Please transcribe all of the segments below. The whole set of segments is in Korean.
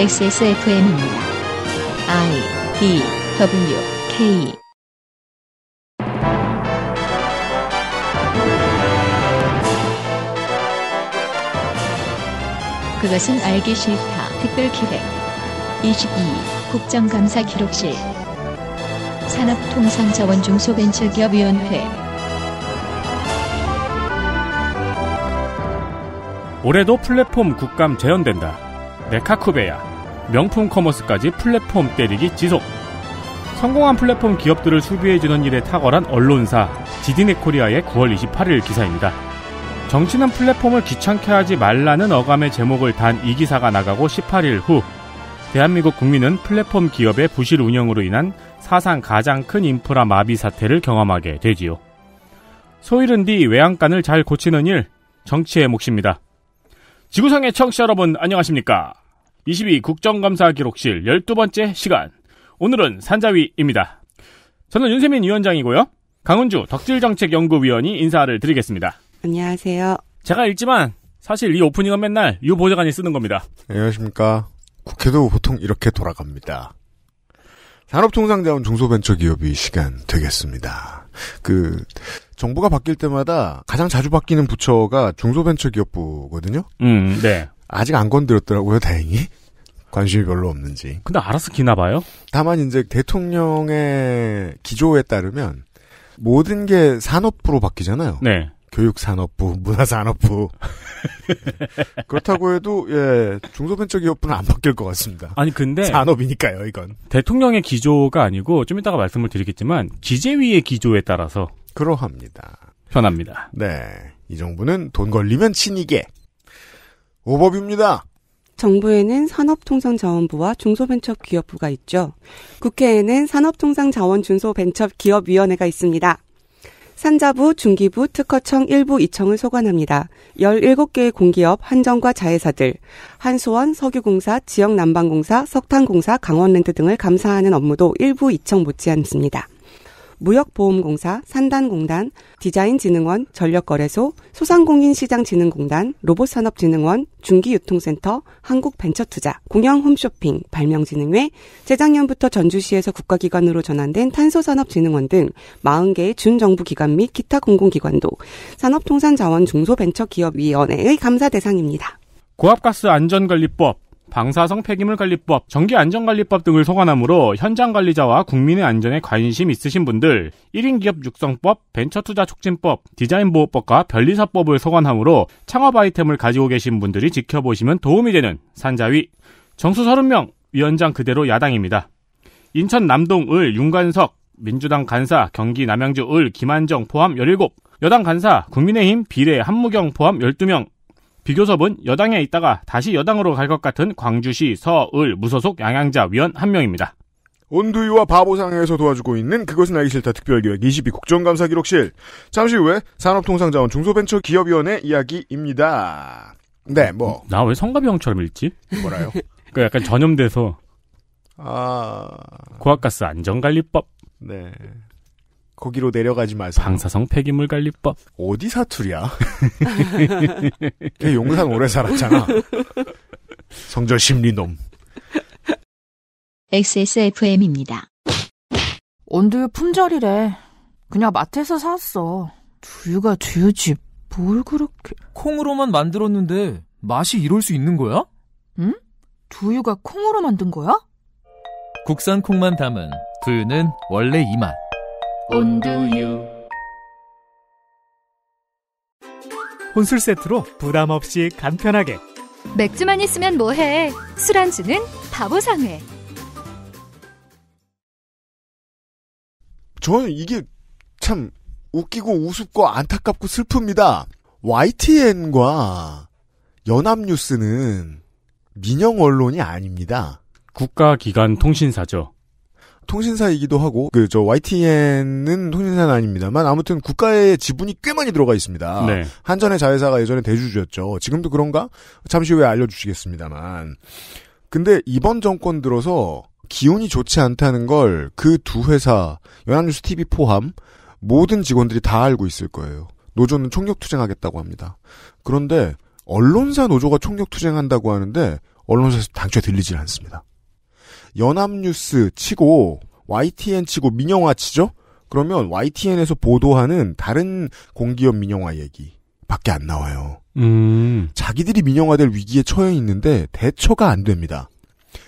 XSFM입니다. I D W K e. 그것은 알기 싫다. 특별 기획 22 국정감사 기록실 산업통상자원중소벤처기업위원회 올해도 플랫폼 국감 재연된다. 네카쿠베야. 명품 커머스까지 플랫폼 때리기 지속. 성공한 플랫폼 기업들을 수비해주는 일에 탁월한 언론사 디디네코리아의 9월 28일 기사입니다. 정치는 플랫폼을 귀찮게 하지 말라는 어감의 제목을 단 이 기사가 나가고 18일 후 대한민국 국민은 플랫폼 기업의 부실 운영으로 인한 사상 가장 큰 인프라 마비 사태를 경험하게 되지요. 소일은 뒤 외양간을 잘 고치는 일 정치의 몫입니다. 지구상의 청취자 여러분 안녕하십니까? 22 국정감사 기록실 12번째 시간. 오늘은 산자위입니다. 저는 윤세민 위원장이고요. 강은주 덕질정책연구위원이 인사를 드리겠습니다. 안녕하세요. 제가 읽지만 사실 이 오프닝은 맨날 유 보좌관이 쓰는 겁니다. 안녕하십니까. 국회도 보통 이렇게 돌아갑니다. 산업통상자원 중소벤처기업이 시간 되겠습니다. 그 정부가 바뀔 때마다 가장 자주 바뀌는 부처가 중소벤처기업부거든요. 음, 네. 아직 안 건드렸더라고요, 다행히. 관심이 별로 없는지. 근데 알아서 기나 봐요? 다만 이제 대통령의 기조에 따르면 모든 게 산업부로 바뀌잖아요. 네. 교육산업부, 문화산업부. 그렇다고 해도 예 중소벤처기업부는 안 바뀔 것 같습니다. 아니 근데 산업이니까요 이건. 대통령의 기조가 아니고 좀 이따가 말씀을 드리겠지만 기재위의 기조에 따라서 그러합니다. 편합니다 네, 이 정부는 돈 걸리면 친이계, 오법입니다. 정부에는 산업통상자원부와 중소벤처기업부가 있죠. 국회에는 산업통상자원중소벤처기업위원회가 있습니다. 산자부, 중기부, 특허청 일부 이청을 소관합니다. 17개의 공기업, 한정과 자회사들, 한수원, 석유공사, 지역난방공사, 석탄공사, 강원랜드 등을 감사하는 업무도 일부 이청 못지않습니다. 무역보험공사, 산단공단, 디자인진흥원, 전력거래소, 소상공인시장진흥공단, 로봇산업진흥원, 중기유통센터, 한국벤처투자, 공영홈쇼핑, 발명진흥회, 재작년부터 전주시에서 국가기관으로 전환된 탄소산업진흥원 등 40개의 준정부기관 및 기타 공공기관도 산업통산자원중소벤처기업위원회의 감사 대상입니다. 고압가스 안전관리법, 방사성 폐기물 관리법, 전기 안전 관리법 등을 소관하므로 현장 관리자와 국민의 안전에 관심 있으신 분들 1인 기업 육성법, 벤처 투자 촉진법, 디자인 보호법과 변리사법을 소관하므로 창업 아이템을 가지고 계신 분들이 지켜보시면 도움이 되는 산자위 정수 30명 위원장 그대로 야당입니다. 인천 남동 을 윤관석 민주당 간사 경기 남양주 을 김한정 포함 17 여당 간사 국민의힘 비례 한무경 포함 12명 비교섭은 여당에 있다가 다시 여당으로 갈 것 같은 광주시 서을 무소속 양양자 위원 한 명입니다. 온두유와 바보상에서 도와주고 있는 그것은 알기 싫다 특별기획 22 국정감사 기록실. 잠시 후에 산업통상자원 중소벤처기업위원회 이야기입니다. 네, 뭐. 나 왜 성가병처럼 읽지? 뭐라요? 그 약간 전염돼서. 아. 고압가스 안전관리법. 네. 거기로 내려가지 마세요. 방사성 폐기물 관리법. 어디 사투리야? 걔 용산 오래 살았잖아. 성절 심리놈. XSFM입니다. 언두 품절이래. 그냥 마트에서 샀어. 두유가 두유지. 뭘 그렇게. 콩으로만 만들었는데 맛이 이럴 수 있는 거야? 응? 두유가 콩으로 만든 거야? 국산 콩만 담은 두유는 원래 이 맛. 온두유 혼술 세트로 부담 없이 간편하게 맥주만 있으면 뭐해 술안주는 바보상회 저는 이게 참 웃기고 우습고 안타깝고 슬픕니다. YTN과 연합뉴스는 민영 언론이 아닙니다. 국가기관 통신사죠. 통신사이기도 하고 그 저 YTN은 통신사는 아닙니다만 아무튼 국가의 지분이 꽤 많이 들어가 있습니다. 네. 한전의 자회사가 예전에 대주주였죠. 지금도 그런가? 잠시 후에 알려주시겠습니다만. 근데 이번 정권 들어서 기운이 좋지 않다는 걸 그 두 회사 연합뉴스 TV 포함 모든 직원들이 다 알고 있을 거예요. 노조는 총력투쟁하겠다고 합니다. 그런데 언론사 노조가 총력투쟁한다고 하는데 언론사에서 당초에 들리질 않습니다. 연합뉴스 치고 YTN 치고 민영화 치죠? 그러면 YTN에서 보도하는 다른 공기업 민영화 얘기밖에 안 나와요. 음. 자기들이 민영화될 위기에 처해 있는데 대처가 안 됩니다.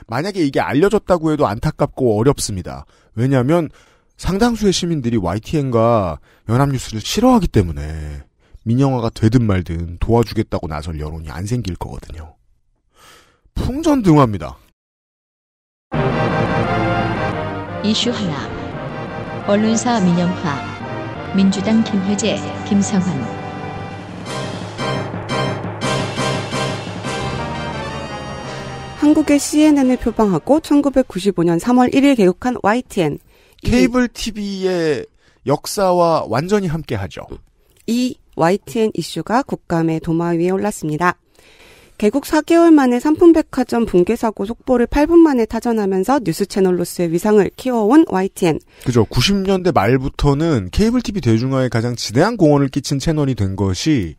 만약에 이게 알려졌다고 해도 안타깝고 어렵습니다. 왜냐하면 상당수의 시민들이 YTN과 연합뉴스를 싫어하기 때문에 민영화가 되든 말든 도와주겠다고 나설 여론이 안 생길 거거든요. 풍전등화입니다. 이슈 하나. 언론사 민영화. 민주당 김효재, 김성환. 한국의 CNN을 표방하고 1995년 3월 1일 개국한 YTN. 케이블 TV의 역사와 완전히 함께하죠. 이 YTN 이슈가 국감의 도마 위에 올랐습니다. 개국 4개월 만에 상품백화점 붕괴 사고 속보를 8분 만에 타전하면서 뉴스 채널로서의 위상을 키워온 YTN. 그죠. 90년대 말부터는 케이블 TV 대중화에 가장 지대한 공헌을 끼친 채널이 된 것이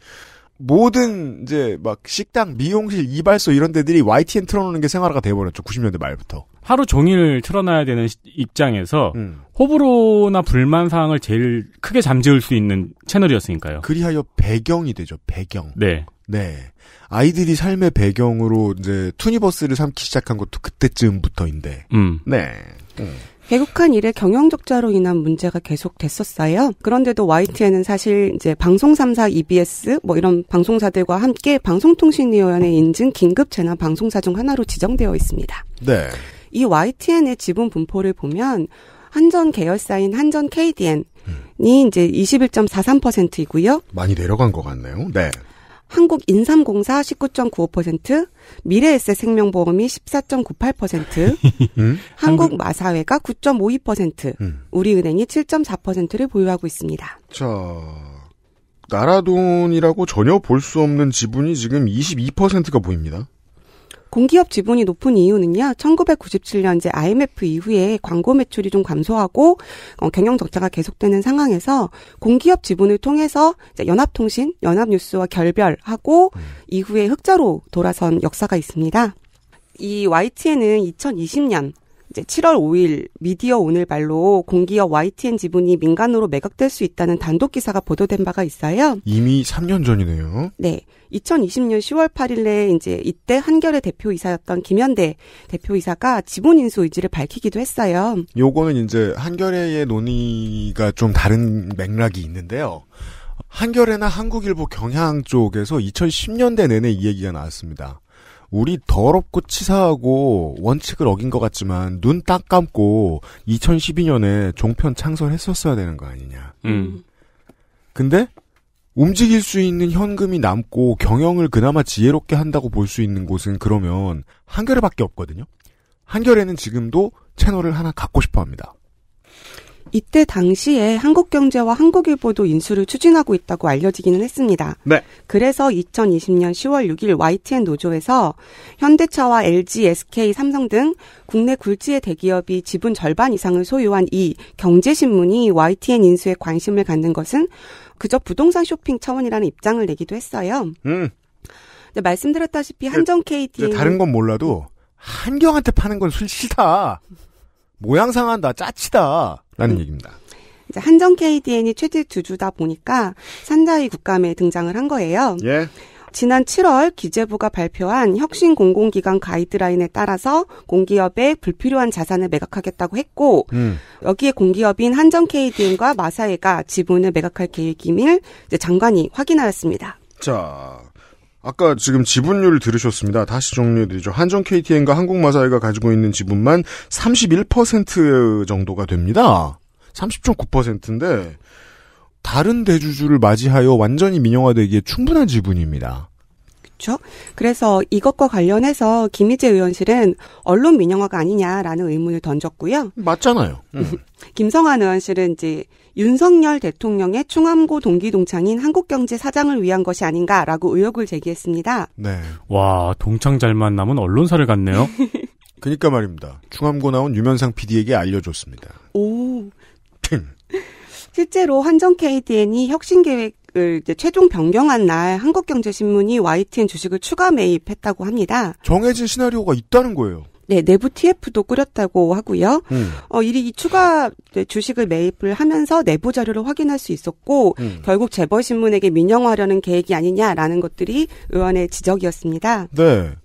모든 이제 막 식당, 미용실, 이발소 이런 데들이 YTN 틀어놓는 게 생활화가 돼버렸죠. 90년대 말부터. 하루 종일 틀어놔야 되는 입장에서 음. 호불호나 불만 사항을 제일 크게 잠재울 수 있는 채널이었으니까요. 그리하여 배경이 되죠. 배경. 네. 네. 아이들이 삶의 배경으로 이제 투니버스를 삼기 시작한 것도 그때쯤부터인데. 음. 네. 음. 개국한 이래 경영 적자로 인한 문제가 계속 됐었어요. 그런데도 YTN은 사실 이제 방송 3사 EBS 뭐 이런 방송사들과 함께 방송통신위원회 인증 긴급 재난 방송사 중 하나로 지정되어 있습니다. 네. 이 YTN의 지분 분포를 보면 한전 계열사인 한전 KDN이 음. 이제 21.43%이고요. 많이 내려간 것 같네요. 네. 한국인삼공사 19.95%, 미래에셋 생명보험이 14.98%, 음? 한국마사회가 9.52%, 음. 우리은행이 7.4%를 보유하고 있습니다. 자, 나라 돈이라고 전혀 볼 수 없는 지분이 지금 22%가 보입니다. 공기업 지분이 높은 이유는요. 1997년 이제 IMF 이후에 광고 매출이 좀 감소하고 어, 경영 적자가 계속되는 상황에서 공기업 지분을 통해서 연합통신, 연합뉴스와 결별하고 음. 이후에 흑자로 돌아선 역사가 있습니다. 이 YTN은 2020년 이제 7월 5일 미디어 오늘 발로 공기업 YTN 지분이 민간으로 매각될 수 있다는 단독 기사가 보도된 바가 있어요. 이미 3년 전이네요. 네. 2020년 10월 8일에 이제 이때 한결의 대표이사였던 김현대 대표이사가 지분 인수 의지를 밝히기도 했어요. 요거는 이제 한결의 논의가 좀 다른 맥락이 있는데요. 한결레나 한국일보 경향 쪽에서 2010년대 내내 이 얘기가 나왔습니다. 우리 더럽고 치사하고 원칙을 어긴 것 같지만 눈 딱 감고 2012년에 종편 창설했었어야 되는 거 아니냐. 음. 근데 움직일 수 있는 현금이 남고 경영을 그나마 지혜롭게 한다고 볼 수 있는 곳은 그러면 한겨레밖에 없거든요. 한겨레는 지금도 채널을 하나 갖고 싶어 합니다. 이때 당시에 한국경제와 한국일보도 인수를 추진하고 있다고 알려지기는 했습니다. 네. 그래서 2020년 10월 6일 YTN 노조에서 현대차와 LG, SK, 삼성 등 국내 굴지의 대기업이 지분 절반 이상을 소유한 이 경제신문이 YTN 인수에 관심을 갖는 것은 그저 부동산 쇼핑 차원이라는 입장을 내기도 했어요. 음. 말씀드렸다시피 네. 한정 KT 다른 건 몰라도 한경한테 파는 건 싫다. 모양 상한다, 짜치다. 라는 음. 얘기입니다. 이제 한정 KDN이 최대 주주다 보니까 산자위 국감에 등장을 한 거예요. 예. 지난 7월 기재부가 발표한 혁신 공공기관 가이드라인에 따라서 공기업의 불필요한 자산을 매각하겠다고 했고 음. 여기에 공기업인 한정 KDN과 마사회가 지분을 매각할 계획임을 장관이 확인하였습니다. 자, 아까 지금 지분율 들으셨습니다. 다시 종리해드리죠 한정 KTN과 한국마사회가 가지고 있는 지분만 31% 정도가 됩니다. 30.9%인데 다른 대주주를 맞이하여 완전히 민영화되기에 충분한 지분입니다. 그렇죠. 그래서 이것과 관련해서 김희재 의원실은 언론 민영화가 아니냐라는 의문을 던졌고요. 맞잖아요. 음. 김성환 의원실은 이제 윤석열 대통령의 충암고 동기 동창인 한국경제 사장을 위한 것이 아닌가라고 의혹을 제기했습니다. 네. 와, 동창 잘 만남은 언론사를 갔네요. 그니까 말입니다. 충암고 나온 유면상 PD에게 알려줬습니다. 오. 실제로 한정 KDN이 혁신 계획을 최종 변경한 날 한국경제신문이 YTN 주식을 추가 매입했다고 합니다. 정해진 시나리오가 있다는 거예요. 네, 내부 TF도 꾸렸다고 하고요. 음. 어, 이리 이 추가 주식을 매입을 하면서 내부 자료를 확인할 수 있었고 음. 결국 재벌 신문에게 민영화하려는 계획이 아니냐라는 것들이 의원의 지적이었습니다. 네. 그러니까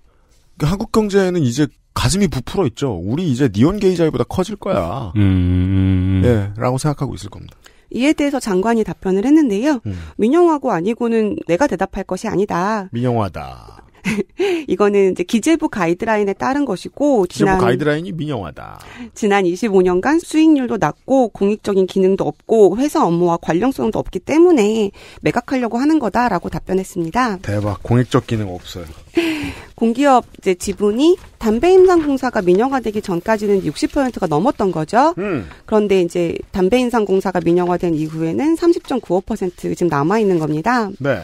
한국 경제에는 이제 가슴이 부풀어 있죠. 우리 이제 니온 게이자이보다 커질 거야. 음, 음, 음. 예, 라고 생각하고 있을 겁니다. 이에 대해서 장관이 답변을 했는데요. 음. 민영화고 아니고는 내가 대답할 것이 아니다. 민영화다. 이거는 이제 기재부 가이드라인에 따른 것이고 기재부 지난 가이드라인이 민영화다. 지난 25년간 수익률도 낮고 공익적인 기능도 없고 회사 업무와 관련성도 없기 때문에 매각하려고 하는 거다라고 답변했습니다. 대박 공익적 기능 없어요. 공기업 이제 지분이 담배 임상 공사가 민영화되기 전까지는 60%가 넘었던 거죠. 음. 그런데 이제 담배 임상 공사가 민영화된 이후에는 30.95% 지금 남아 있는 겁니다. 네.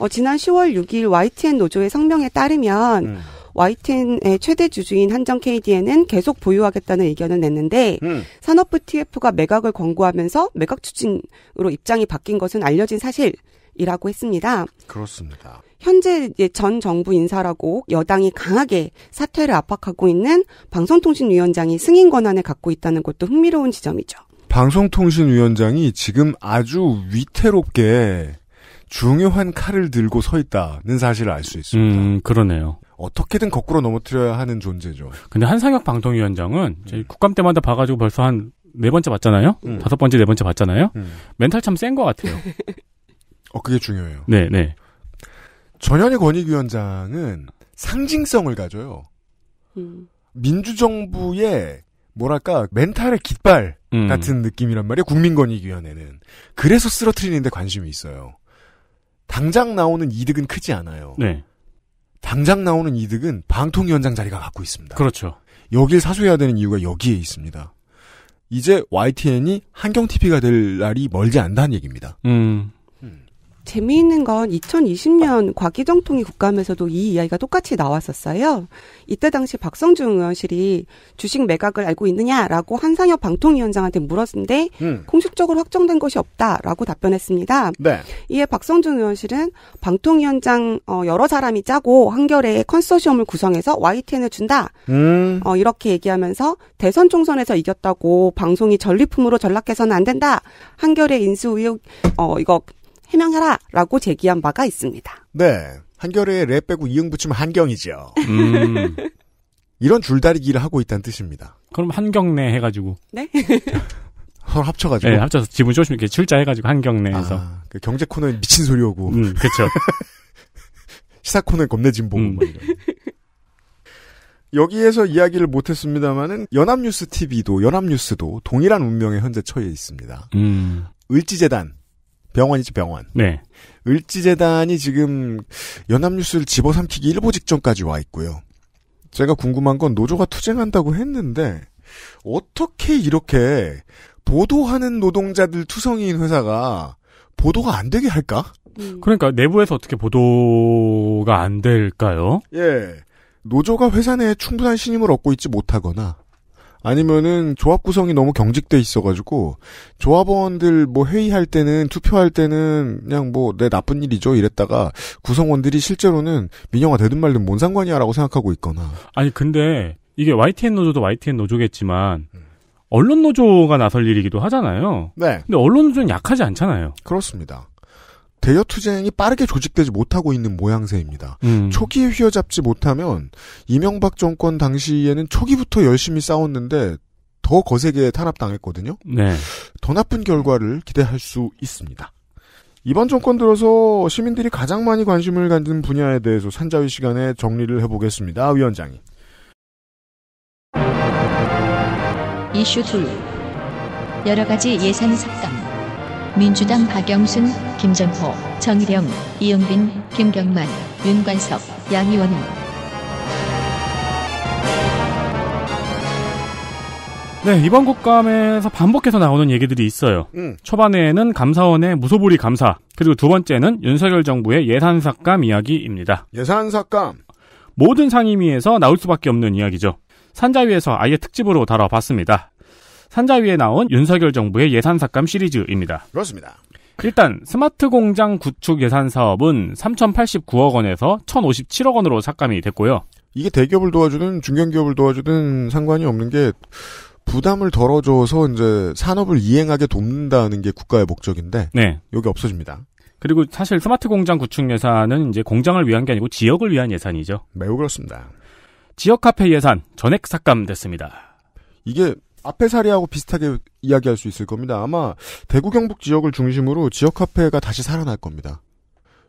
어, 지난 10월 6일 YTN 노조의 성명에 따르면 음. YTN의 최대 주주인 한정 KDN은 계속 보유하겠다는 의견을 냈는데 음. 산업부 TF가 매각을 권고하면서 매각 추진으로 입장이 바뀐 것은 알려진 사실이라고 했습니다. 그렇습니다. 현재 전 정부 인사라고 여당이 강하게 사퇴를 압박하고 있는 방송통신위원장이 승인 권한을 갖고 있다는 것도 흥미로운 지점이죠. 방송통신위원장이 지금 아주 위태롭게 중요한 칼을 들고 서 있다는 사실을 알 수 있습니다. 음, 그러네요. 어떻게든 거꾸로 넘어뜨려야 하는 존재죠. 근데 한상혁 방통위원장은 음. 국감 때마다 봐가지고 벌써 한 네 번째 봤잖아요. 음. 다섯 번째 네 번째 봤잖아요. 음. 멘탈 참 센 것 같아요. 어 그게 중요해요. 네, 네. 전현희 권익위원장은 상징성을 가져요. 음. 민주정부의 뭐랄까 멘탈의 깃발 음. 같은 느낌이란 말이에요. 국민권익위원회는 그래서 쓰러트리는데 관심이 있어요. 당장 나오는 이득은 크지 않아요. 네. 당장 나오는 이득은 방통위원장 자리가 갖고 있습니다. 그렇죠. 여길 사수해야 되는 이유가 여기에 있습니다. 이제 YTN이 한경 TV가 될 날이 멀지 않다는 얘기입니다. 음. 재미있는 건 2020년 과기정통이 국감에서도 이 이야기가 똑같이 나왔었어요. 이때 당시 박성중 의원실이 주식 매각을 알고 있느냐라고 한상혁 방통위원장한테 물었는데 음. 공식적으로 확정된 것이 없다라고 답변했습니다. 네. 이에 박성중 의원실은 방통위원장 어, 여러 사람이 짜고 한결에 컨소시엄을 구성해서 YTN을 준다. 음. 어, 이렇게 얘기하면서 대선 총선에서 이겼다고 방송이 전리품으로 전락해서는 안 된다. 한결의 인수 의혹 어, 이거 해명하라 라고 제기한 바가 있습니다. 네. 한겨레에 랩 빼고 이응 붙이면 한경이죠. 음. 이런 줄다리기를 하고 있다는 뜻입니다. 그럼 한경내 해가지고. 네? 서로 어, 합쳐가지고. 네, 합쳐서 지분 조심 이렇게 출자해가지고 한경내에서. 아, 그 경제 코너에 미친 소리 오고. 음, 그렇죠. 시사 코너에 겁내 진보 음. 이런. 여기에서 이야기를 못했습니다만은 연합뉴스 TV도 연합뉴스도 동일한 운명에 현재 처해 있습니다. 음. 을지재단 병원이지 병원. 네. 을지재단이 지금 연합뉴스를 집어삼키기 일보 직전까지 와 있고요. 제가 궁금한 건 노조가 투쟁한다고 했는데 어떻게 이렇게 보도하는 노동자들 투성이인 회사가 보도가 안 되게 할까? 음. 그러니까 내부에서 어떻게 보도가 안 될까요? 예. 노조가 회사 내에 충분한 신임을 얻고 있지 못하거나 아니면은 조합 구성이 너무 경직돼 있어가지고 조합원들 뭐 회의할 때는 투표할 때는 그냥 뭐 내 나쁜 일이죠 이랬다가 구성원들이 실제로는 민영화 되든 말든 뭔 상관이야라고 생각하고 있거나 아니 근데 이게 YTN 노조도 YTN 노조겠지만 음. 언론 노조가 나설 일이기도 하잖아요. 네. 근데 언론 노조는 약하지 않잖아요. 그렇습니다. 대여 투쟁이 빠르게 조직되지 못하고 있는 모양새입니다. 음. 초기에 휘어잡지 못하면 이명박 정권 당시에는 초기부터 열심히 싸웠는데 더 거세게 탄압당했거든요. 네. 더 나쁜 결과를 기대할 수 있습니다. 이번 정권 들어서 시민들이 가장 많이 관심을 갖는 분야에 대해서 산자위 시간에 정리를 해보겠습니다. 위원장이. 이슈 2. 여러 가지 예산 삭감. 민주당 박영순, 김정호, 정희령 이영빈, 김경만, 윤관석, 양희원은 네, 이번 국감에서 반복해서 나오는 얘기들이 있어요. 음. 초반에는 감사원의 무소불위 감사, 그리고 두 번째는 윤석열 정부의 예산삭감 이야기입니다. 예산삭감. 모든 상임위에서 나올 수밖에 없는 이야기죠. 산자위에서 아예 특집으로 다뤄봤습니다. 산자 위에 나온 윤석열 정부의 예산 삭감 시리즈입니다. 그렇습니다. 일단 스마트 공장 구축 예산 사업은 3,089억 원에서 1,057억 원으로 삭감이 됐고요. 이게 대기업을 도와주든 중견기업을 도와주든 상관이 없는 게 부담을 덜어줘서 이제 산업을 이행하게 돕는다는 게 국가의 목적인데 네. 여기 없어집니다. 그리고 사실 스마트 공장 구축 예산은 이제 공장을 위한 게 아니고 지역을 위한 예산이죠. 매우 그렇습니다. 지역 화폐 예산 전액 삭감됐습니다. 이게 앞에 사례하고 비슷하게 이야기할 수 있을 겁니다. 아마 대구 경북 지역을 중심으로 지역 카페가 다시 살아날 겁니다.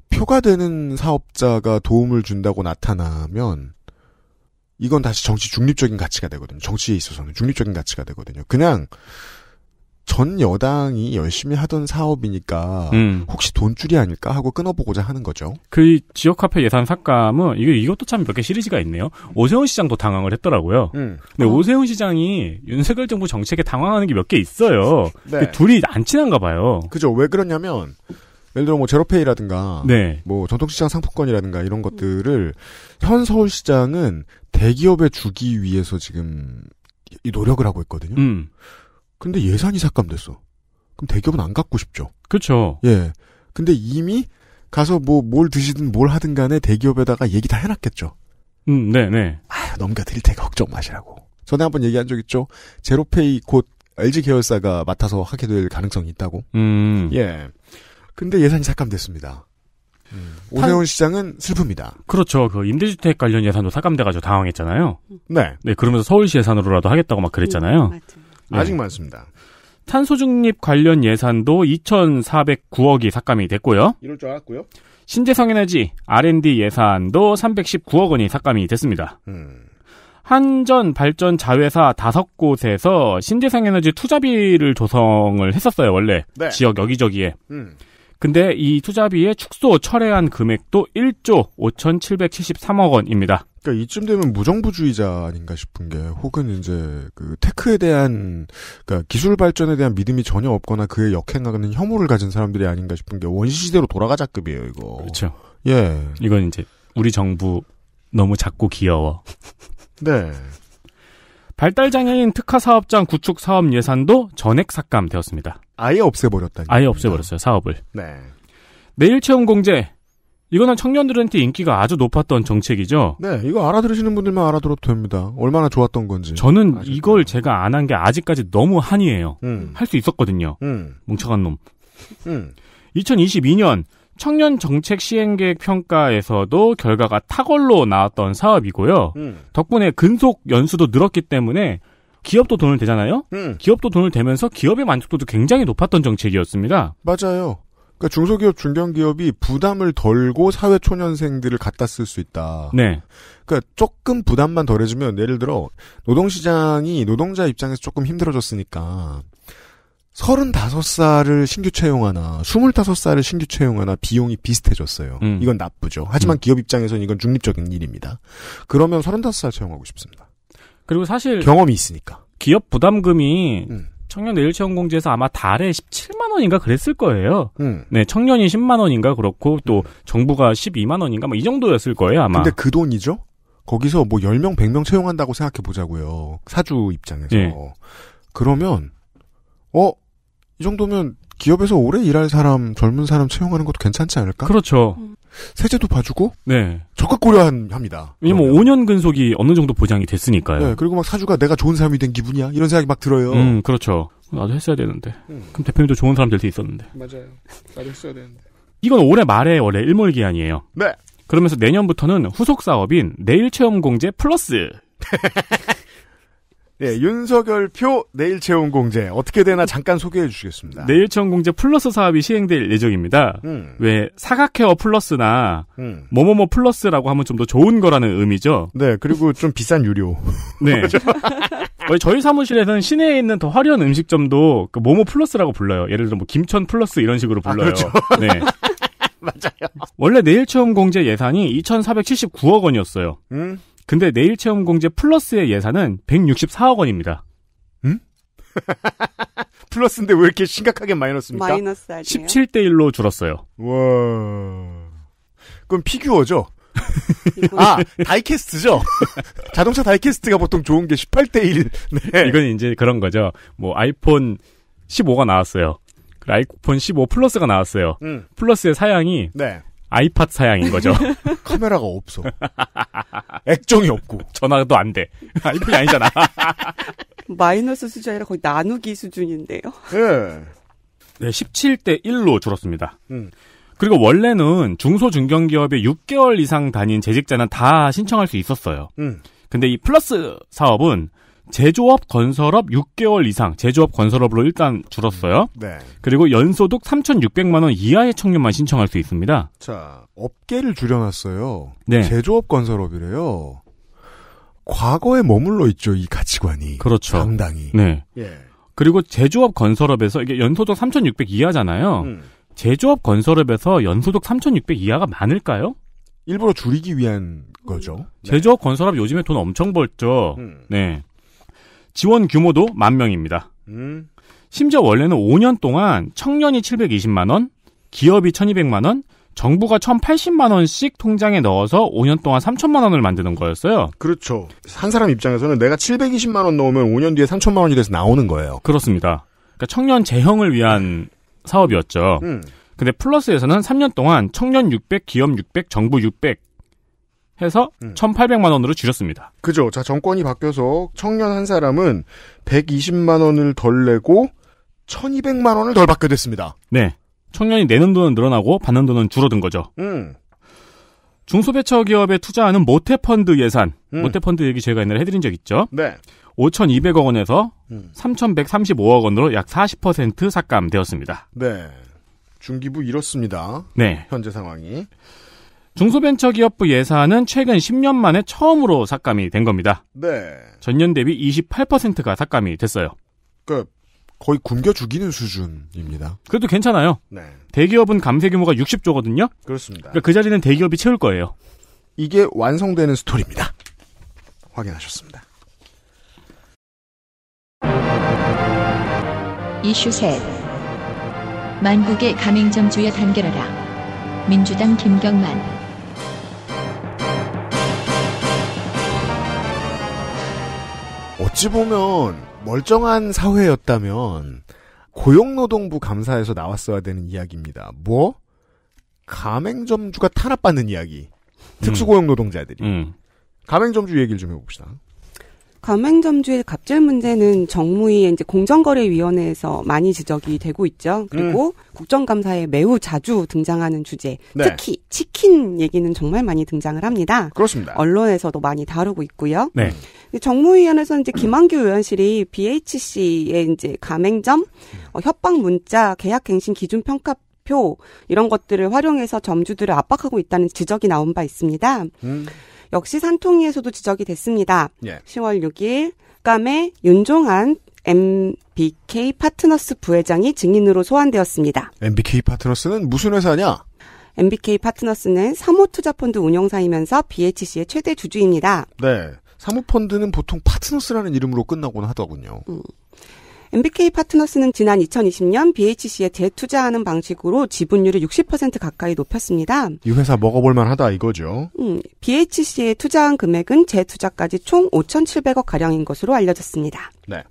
표가 되는 사업자가 도움을 준다고 나타나면 이건 다시 정치 중립적인 가치가 되거든요. 정치에 있어서는 중립적인 가치가 되거든요. 그냥 전 여당이 열심히 하던 사업이니까 음. 혹시 돈줄이 아닐까 하고 끊어보고자 하는 거죠. 그 지역화폐 예산 삭감은 이게 이것도 참 몇 개 시리즈가 있네요. 오세훈 시장도 당황을 했더라고요. 음. 근데 어. 오세훈 시장이 윤석열 정부 정책에 당황하는 게 몇 개 있어요. 네. 그 둘이 안 친한가 봐요. 그죠. 왜 그러냐면 예를 들어 뭐 제로페이라든가 네. 뭐 전통시장 상품권이라든가 이런 것들을 현 서울시장은 대기업에 주기 위해서 지금 이 노력을 하고 있거든요. 음. 근데 예산이 삭감됐어. 그럼 대기업은 안 갖고 싶죠. 그렇죠. 예. 근데 이미 가서 뭐 뭘 드시든 뭘 하든 간에 대기업에다가 얘기 다 해놨겠죠. 음, 네, 네. 아유, 넘겨드릴 테니 까 걱정 마시라고. 전에 한번 얘기한 적 있죠. 제로페이 곧 LG 계열사가 맡아서 하게 될 가능성이 있다고. 음. 예. 근데 예산이 삭감됐습니다. 음. 오세훈 시장은 슬픕니다. 그렇죠. 그 임대주택 관련 예산도 삭감돼가지고 당황했잖아요. 네. 네, 그러면서 서울시 예산으로라도 하겠다고 막 그랬잖아요. 음, 예. 아직 많습니다. 탄소 중립 관련 예산도 2,409억이 삭감이 됐고요. 이럴 줄 알았고요. 신재성 에너지 R&D 예산도 319억 원이 삭감이 됐습니다. 음. 한전 발전 자회사 다섯 곳에서 신재생 에너지 투자비를 조성을 했었어요, 원래. 네. 지역 여기저기에. 음. 근데 이 투자비의 축소 철회한 금액도 1조 5,773억 원입니다. 그러니까 이쯤 되면 무정부주의자 아닌가 싶은 게 혹은 이제 그 테크에 대한 그니까 기술 발전에 대한 믿음이 전혀 없거나 그에 역행하는 혐오를 가진 사람들이 아닌가 싶은 게 원시 시대로 돌아가자급이에요 이거. 그렇죠. 예. 이건 이제 우리 정부 너무 작고 귀여워. 네. 발달 장애인 특화 사업장 구축 사업 예산도 전액 삭감되었습니다. 아예 없애버렸다니. 아예 없애버렸어요 사업을. 네. 내일 채용 공제 이거는 청년들한테 인기가 아주 높았던 정책이죠. 네, 이거 알아들으시는 분들만 알아들어도 됩니다. 얼마나 좋았던 건지. 저는 아직도. 이걸 제가 안 한 게 아직까지 너무 한이에요. 음. 할수 있었거든요. 음. 멍청한 놈. 음. 2022년 청년 정책 시행 계획 평가에서도 결과가 탁월로 나왔던 사업이고요. 음. 덕분에 근속 연수도 늘었기 때문에 기업도 돈을 대잖아요. 음. 기업도 돈을 대면서 기업의 만족도도 굉장히 높았던 정책이었습니다. 맞아요. 그러니까 중소기업, 중견기업이 부담을 덜고 사회 초년생들을 갖다 쓸 수 있다. 네. 그러니까 조금 부담만 덜해주면 예를 들어 노동시장이 노동자 입장에서 조금 힘들어졌으니까 35살을 신규 채용하나 25살을 신규 채용하나 비용이 비슷해졌어요. 음. 이건 나쁘죠. 하지만 음. 기업 입장에서는 이건 중립적인 일입니다. 그러면 35살 채용하고 싶습니다. 그리고 사실 경험이 있으니까. 기업 부담금이 음. 청년 내일 채용 공지에서 아마 달에 17만 10만 원인가 그랬을 거예요. 음. 네, 청년이 10만 원인가 그렇고 또 음. 정부가 12만 원인가 뭐 이 정도였을 거예요, 아마. 근데 그 돈이죠? 거기서 뭐 10명, 100명 채용한다고 생각해 보자고요. 사주 입장에서. 예. 그러면 어, 이 정도면 기업에서 오래 일할 사람, 젊은 사람 채용하는 것도 괜찮지 않을까? 그렇죠. 음. 세제도 봐주고 네. 적극 고려합니다. 왜냐면 뭐 5년 근속이 어느 정도 보장이 됐으니까요. 네, 그리고 막 사주가 내가 좋은 사람이 된 기분이야 이런 생각이 막 들어요. 음, 그렇죠. 나도 했어야 되는데. 음. 그럼 대표님도 좋은 사람 될 수 있었는데. 맞아요. 나도 했어야 되는데. 이건 올해 말에 원래 일몰 기한이에요. 네. 그러면서 내년부터는 후속 사업인 내일 체험 공제 플러스 네, 윤석열 표 내일 채용 공제 어떻게 되나 잠깐 소개해 주시겠습니다. 내일 채용 공제 플러스 사업이 시행될 예정입니다. 음. 왜 사각케어 플러스나 음. 뭐뭐뭐 플러스라고 하면 좀 더 좋은 거라는 의미죠. 네, 그리고 좀 비싼 유료. 네. 저희 사무실에서는 시내에 있는 더 화려한 음식점도 그 뭐뭐 플러스라고 불러요. 예를 들어 뭐 김천 플러스 이런 식으로 불러요. 아, 그렇죠. 네. 맞아요. 원래 내일 처음 공제 예산이 2,479억 원이었어요. 음? 근데 내일 체험 공제 플러스의 예산은 164억 원입니다. 응? 플러스인데 왜 이렇게 심각하게 마이너스입니까? 마이너스 아니에요? 17대 1로 줄었어요. 와. 그럼 피규어죠. 아, 다이캐스트죠? 자동차 다이캐스트가 보통 좋은 게 18대 1. 네. 이건 이제 그런 거죠. 뭐 아이폰 15가 나왔어요. 그 아이폰 15 플러스가 나왔어요. 음. 플러스의 사양이 네. 아이팟 사양인 거죠. 카메라가 없어. 액정이 없고. 전화도 안 돼. 아이팟이 아니잖아. 마이너스 수준이 아니라 거의 나누기 수준인데요. 예. 네, 17대 1로 줄었습니다. 음. 그리고 원래는 중소중견기업에 6개월 이상 다닌 재직자는 다 신청할 수 있었어요. 음. 근데 이 플러스 사업은 제조업 건설업 6개월 이상 제조업 건설업으로 일단 줄었어요. 음, 네. 그리고 연소득 3,600만 원 이하의 청년만 신청할 수 있습니다. 자, 업계를 줄여놨어요. 네. 제조업 건설업이래요. 과거에 머물러 있죠 이 가치관이. 그렇죠. 상당히. 네. 예. 그리고 제조업 건설업에서 이게 연소득 3,600 이하잖아요. 음. 제조업 건설업에서 연소득 3,600 이하가 많을까요? 일부러 줄이기 위한 거죠. 제조업 네. 건설업 요즘에 돈 엄청 벌죠. 음. 네. 지원 규모도 만 명입니다. 음. 심지어 원래는 5년 동안 청년이 720만원, 기업이 1200만원, 정부가 1080만원씩 통장에 넣어서 5년 동안 3천만원을 만드는 거였어요. 그렇죠. 한 사람 입장에서는 내가 720만원 넣으면 5년 뒤에 3천만원이 돼서 나오는 거예요. 그렇습니다. 그러니까 청년 재형을 위한 사업이었죠. 음. 근데 플러스에서는 3년 동안 청년 600, 기업 600, 정부 600 해서 음. 1,800만 원으로 줄였습니다. 그죠. 자, 정권이 바뀌어서 청년 한 사람은 120만 원을 덜 내고 1,200만 원을 덜 받게 됐습니다. 네. 청년이 내는 돈은 늘어나고 받는 돈은 줄어든 거죠. 음. 중소배처기업에 투자하는 모태펀드 예산, 음. 모태펀드 얘기 제가 옛날에 해드린 적 있죠. 네. 5,200억 원에서 음. 3,135억 원으로 약 40% 삭감되었습니다. 네. 중기부 이렇습니다. 네. 현재 상황이. 중소벤처기업부 예산은 최근 10년 만에 처음으로 삭감이 된 겁니다. 네. 전년 대비 28%가 삭감이 됐어요. 그 거의 굶겨 죽이는 수준입니다. 그래도 괜찮아요. 네. 대기업은 감세 규모가 60조거든요. 그렇습니다. 그러니까 그 자리는 대기업이 채울 거예요. 이게 완성되는 스토리입니다. 확인하셨습니다. 이슈 셋. 만국의 가맹점주에 단결하라. 민주당 김경만. 어찌 보면 멀쩡한 사회였다면 고용노동부 감사에서 나왔어야 되는 이야기입니다. 뭐? 가맹점주가 탄압받는 이야기. 특수고용노동자들이. 음. 음. 가맹점주 얘기를 좀 해봅시다. 가맹점주의 갑질 문제는 정무위 이제 공정거래위원회에서 많이 지적이 되고 있죠. 그리고 음. 국정감사에 매우 자주 등장하는 주제, 네. 특히 치킨 얘기는 정말 많이 등장을 합니다. 그렇습니다. 언론에서도 많이 다루고 있고요. 네. 정무위원회에서는 이제 김한규 의원실이 BHC의 이제 가맹점 어, 협박 문자 계약갱신 기준 평가 표 이런 것들을 활용해서 점주들을 압박하고 있다는 지적이 나온 바 있습니다. 음. 역시 산통위에서도 지적이 됐습니다. 예. 10월 6일 감의 윤종한 MBK 파트너스 부회장이 증인으로 소환되었습니다. MBK 파트너스는 무슨 회사냐? MBK 파트너스는 사모투자펀드 운영사이면서 BHC의 최대 주주입니다. 네. 사모펀드는 보통 파트너스라는 이름으로 끝나곤 하더군요. 음. MBK 파트너스는 지난 2020년 BHC에 재투자하는 방식으로 지분율을 60% 가까이 높였습니다. 이 회사 먹어볼만 하다 이거죠. 음, BHC에 투자한 금액은 재투자까지 총 5,700억 가량인 것으로 알려졌습니다. 네.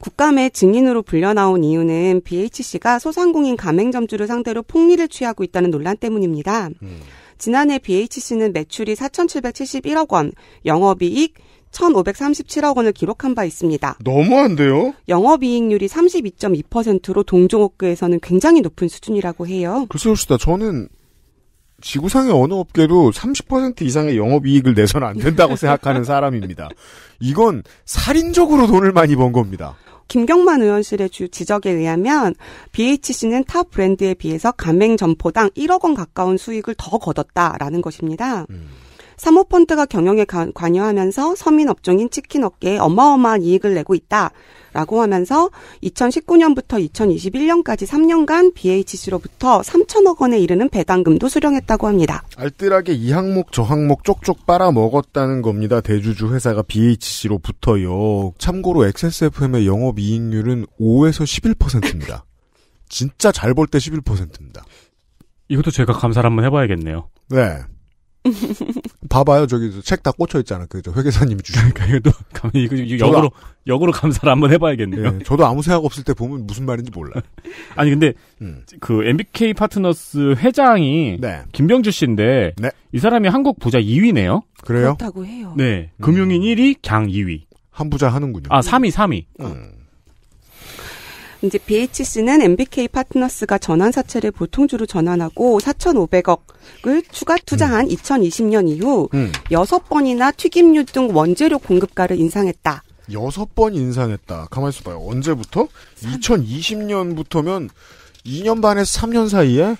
국감의 증인으로 불려나온 이유는 BHC가 소상공인 가맹점주를 상대로 폭리를 취하고 있다는 논란 때문입니다. 음. 지난해 BHC는 매출이 4,771억 원, 영업이익 1,537억 원을 기록한 바 있습니다. 너무한데요? 영업이익률이 32.2%로 동종업계에서는 굉장히 높은 수준이라고 해요. 글쎄요, 저는 지구상의 어느 업계도 30% 이상의 영업이익을 내서는 안 된다고 생각하는 사람입니다. 이건 살인적으로 돈을 많이 번 겁니다. 김경만 의원실의 주 지적에 의하면 BHC는 타 브랜드에 비해서 가맹 점포당 1억 원 가까운 수익을 더 거뒀다라는 것입니다. 음. 사모펀드가 경영에 관여하면서 서민 업종인 치킨 업계에 어마어마한 이익을 내고 있다라고 하면서 2019년부터 2021년까지 3년간 BHC로부터 3천억 원에 이르는 배당금도 수령했다고 합니다. 알뜰하게 이 항목 저 항목 쪽쪽 빨아먹었다는 겁니다. 대주주 회사가 BHC로부터요. 참고로 XSFM의 영업 이익률은 5에서 11%입니다. 진짜 잘 볼 때 11%입니다. 이것도 제가 감사를 한번 해봐야겠네요. 네. 봐봐요. 저기 책다 꽂혀 있잖아. 그 회계사님이 주시니까 그러니까 이거 이거 역으로 역으로 감사를 한번 해봐야겠네요. 네, 저도 아무 생각 없을 때 보면 무슨 말인지 몰라. 요 아니 근데 음. 그 MBK 파트너스 회장이 네. 김병주 씨인데 네. 이 사람이 한국 부자 2위네요. 그래요? 그렇다고 해요. 네, 금융인 음. 1위, 강 2위. 한 부자 하는군요. 아 3위, 3위. 음. 이제 BHC는 MBK 파트너스가 전환 사채를 보통주로 전환하고 4,500억을 추가 투자한 음. 2020년 이후 음. 6번이나 튀김류 등 원재료 공급가를 인상했다. 6번 인상했다. 가만있어 히 봐요. 언제부터? 3. 2020년부터면 2년 반에서 3년 사이에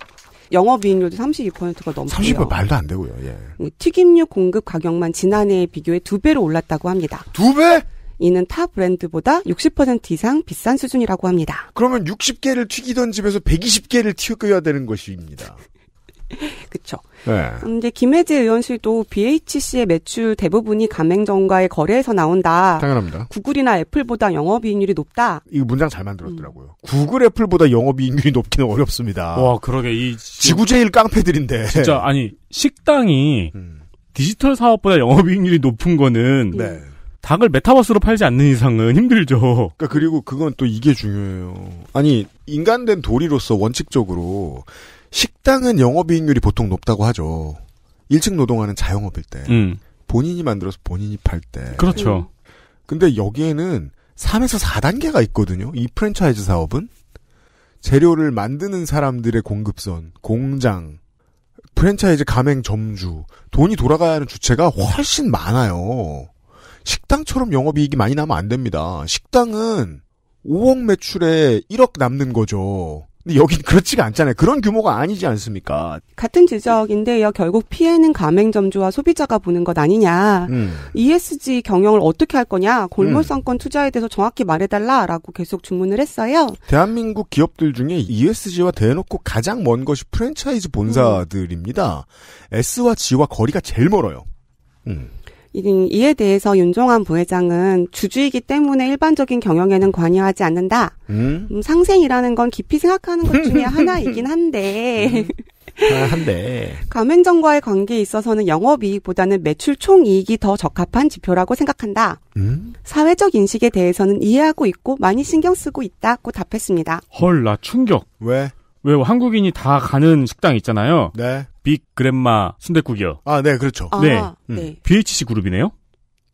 영업이익률도 32%가 넘고요. 30% 말도 안 되고요. 예. 튀김류 공급 가격만 지난해에 비교해 두 배로 올랐다고 합니다. 두 배? 이는 타 브랜드보다 60% 이상 비싼 수준이라고 합니다. 그러면 60개를 튀기던 집에서 120개를 튀겨야 되는 것입니다. 그렇죠. 네. 근데 김혜재 의원실도 BHC의 매출 대부분이 가맹점과의 거래에서 나온다. 당연합니다. 구글이나 애플보다 영업이익률이 높다. 이 문장 잘 만들었더라고요. 음. 구글, 애플보다 영업이익률이 높기는 어렵습니다. 와, 그러게 이 지구제일 깡패들인데. 진짜 아니 식당이 음. 디지털 사업보다 영업이익률이 높은 거는 네. 닭을 메타버스로 팔지 않는 이상은 힘들죠. 그러니까 그리고 그건 또 이게 중요해요. 아니 인간된 도리로서 원칙적으로 식당은 영업이익률이 보통 높다고 하죠. 일층 노동하는 자영업일 때 음. 본인이 만들어서 본인이 팔 때. 그렇죠. 음. 근데 여기에는 3에서 4단계가 있거든요. 이 프랜차이즈 사업은 재료를 만드는 사람들의 공급선, 공장, 프랜차이즈 가맹 점주, 돈이 돌아가야 하는 주체가 훨씬 많아요. 식당처럼 영업이익이 많이 나면 안 됩니다. 식당은 5억 매출에 1억 남는 거죠. 근데 여긴 그렇지가 않잖아요. 그런 규모가 아니지 않습니까? 같은 지적인데요. 결국 피해는 가맹점주와 소비자가 보는 것 아니냐. 음. ESG 경영을 어떻게 할 거냐. 골물상권 음. 투자에 대해서 정확히 말해달라라고 계속 주문을 했어요. 대한민국 기업들 중에 ESG와 대놓고 가장 먼 것이 프랜차이즈 본사들입니다. 음. S와 G와 거리가 제일 멀어요. 음. 이에 대해서 윤종환 부회장은 주주이기 때문에 일반적인 경영에는 관여하지 않는다. 음? 음, 상생이라는 건 깊이 생각하는 것 중에 하나이긴 한데. 아, 음, 한데. 가맹점과의 관계에 있어서는 영업이익보다는 매출 총이익이 더 적합한 지표라고 생각한다. 음? 사회적 인식에 대해서는 이해하고 있고 많이 신경 쓰고 있다고 답했습니다. 헐, 나 충격. 왜? 왜 한국인이 다 가는 식당 있잖아요. 네. 빅 그랜마 순대국이요. 아, 네, 그렇죠. 아, 네. 네. 음. 네. BHC 그룹이네요.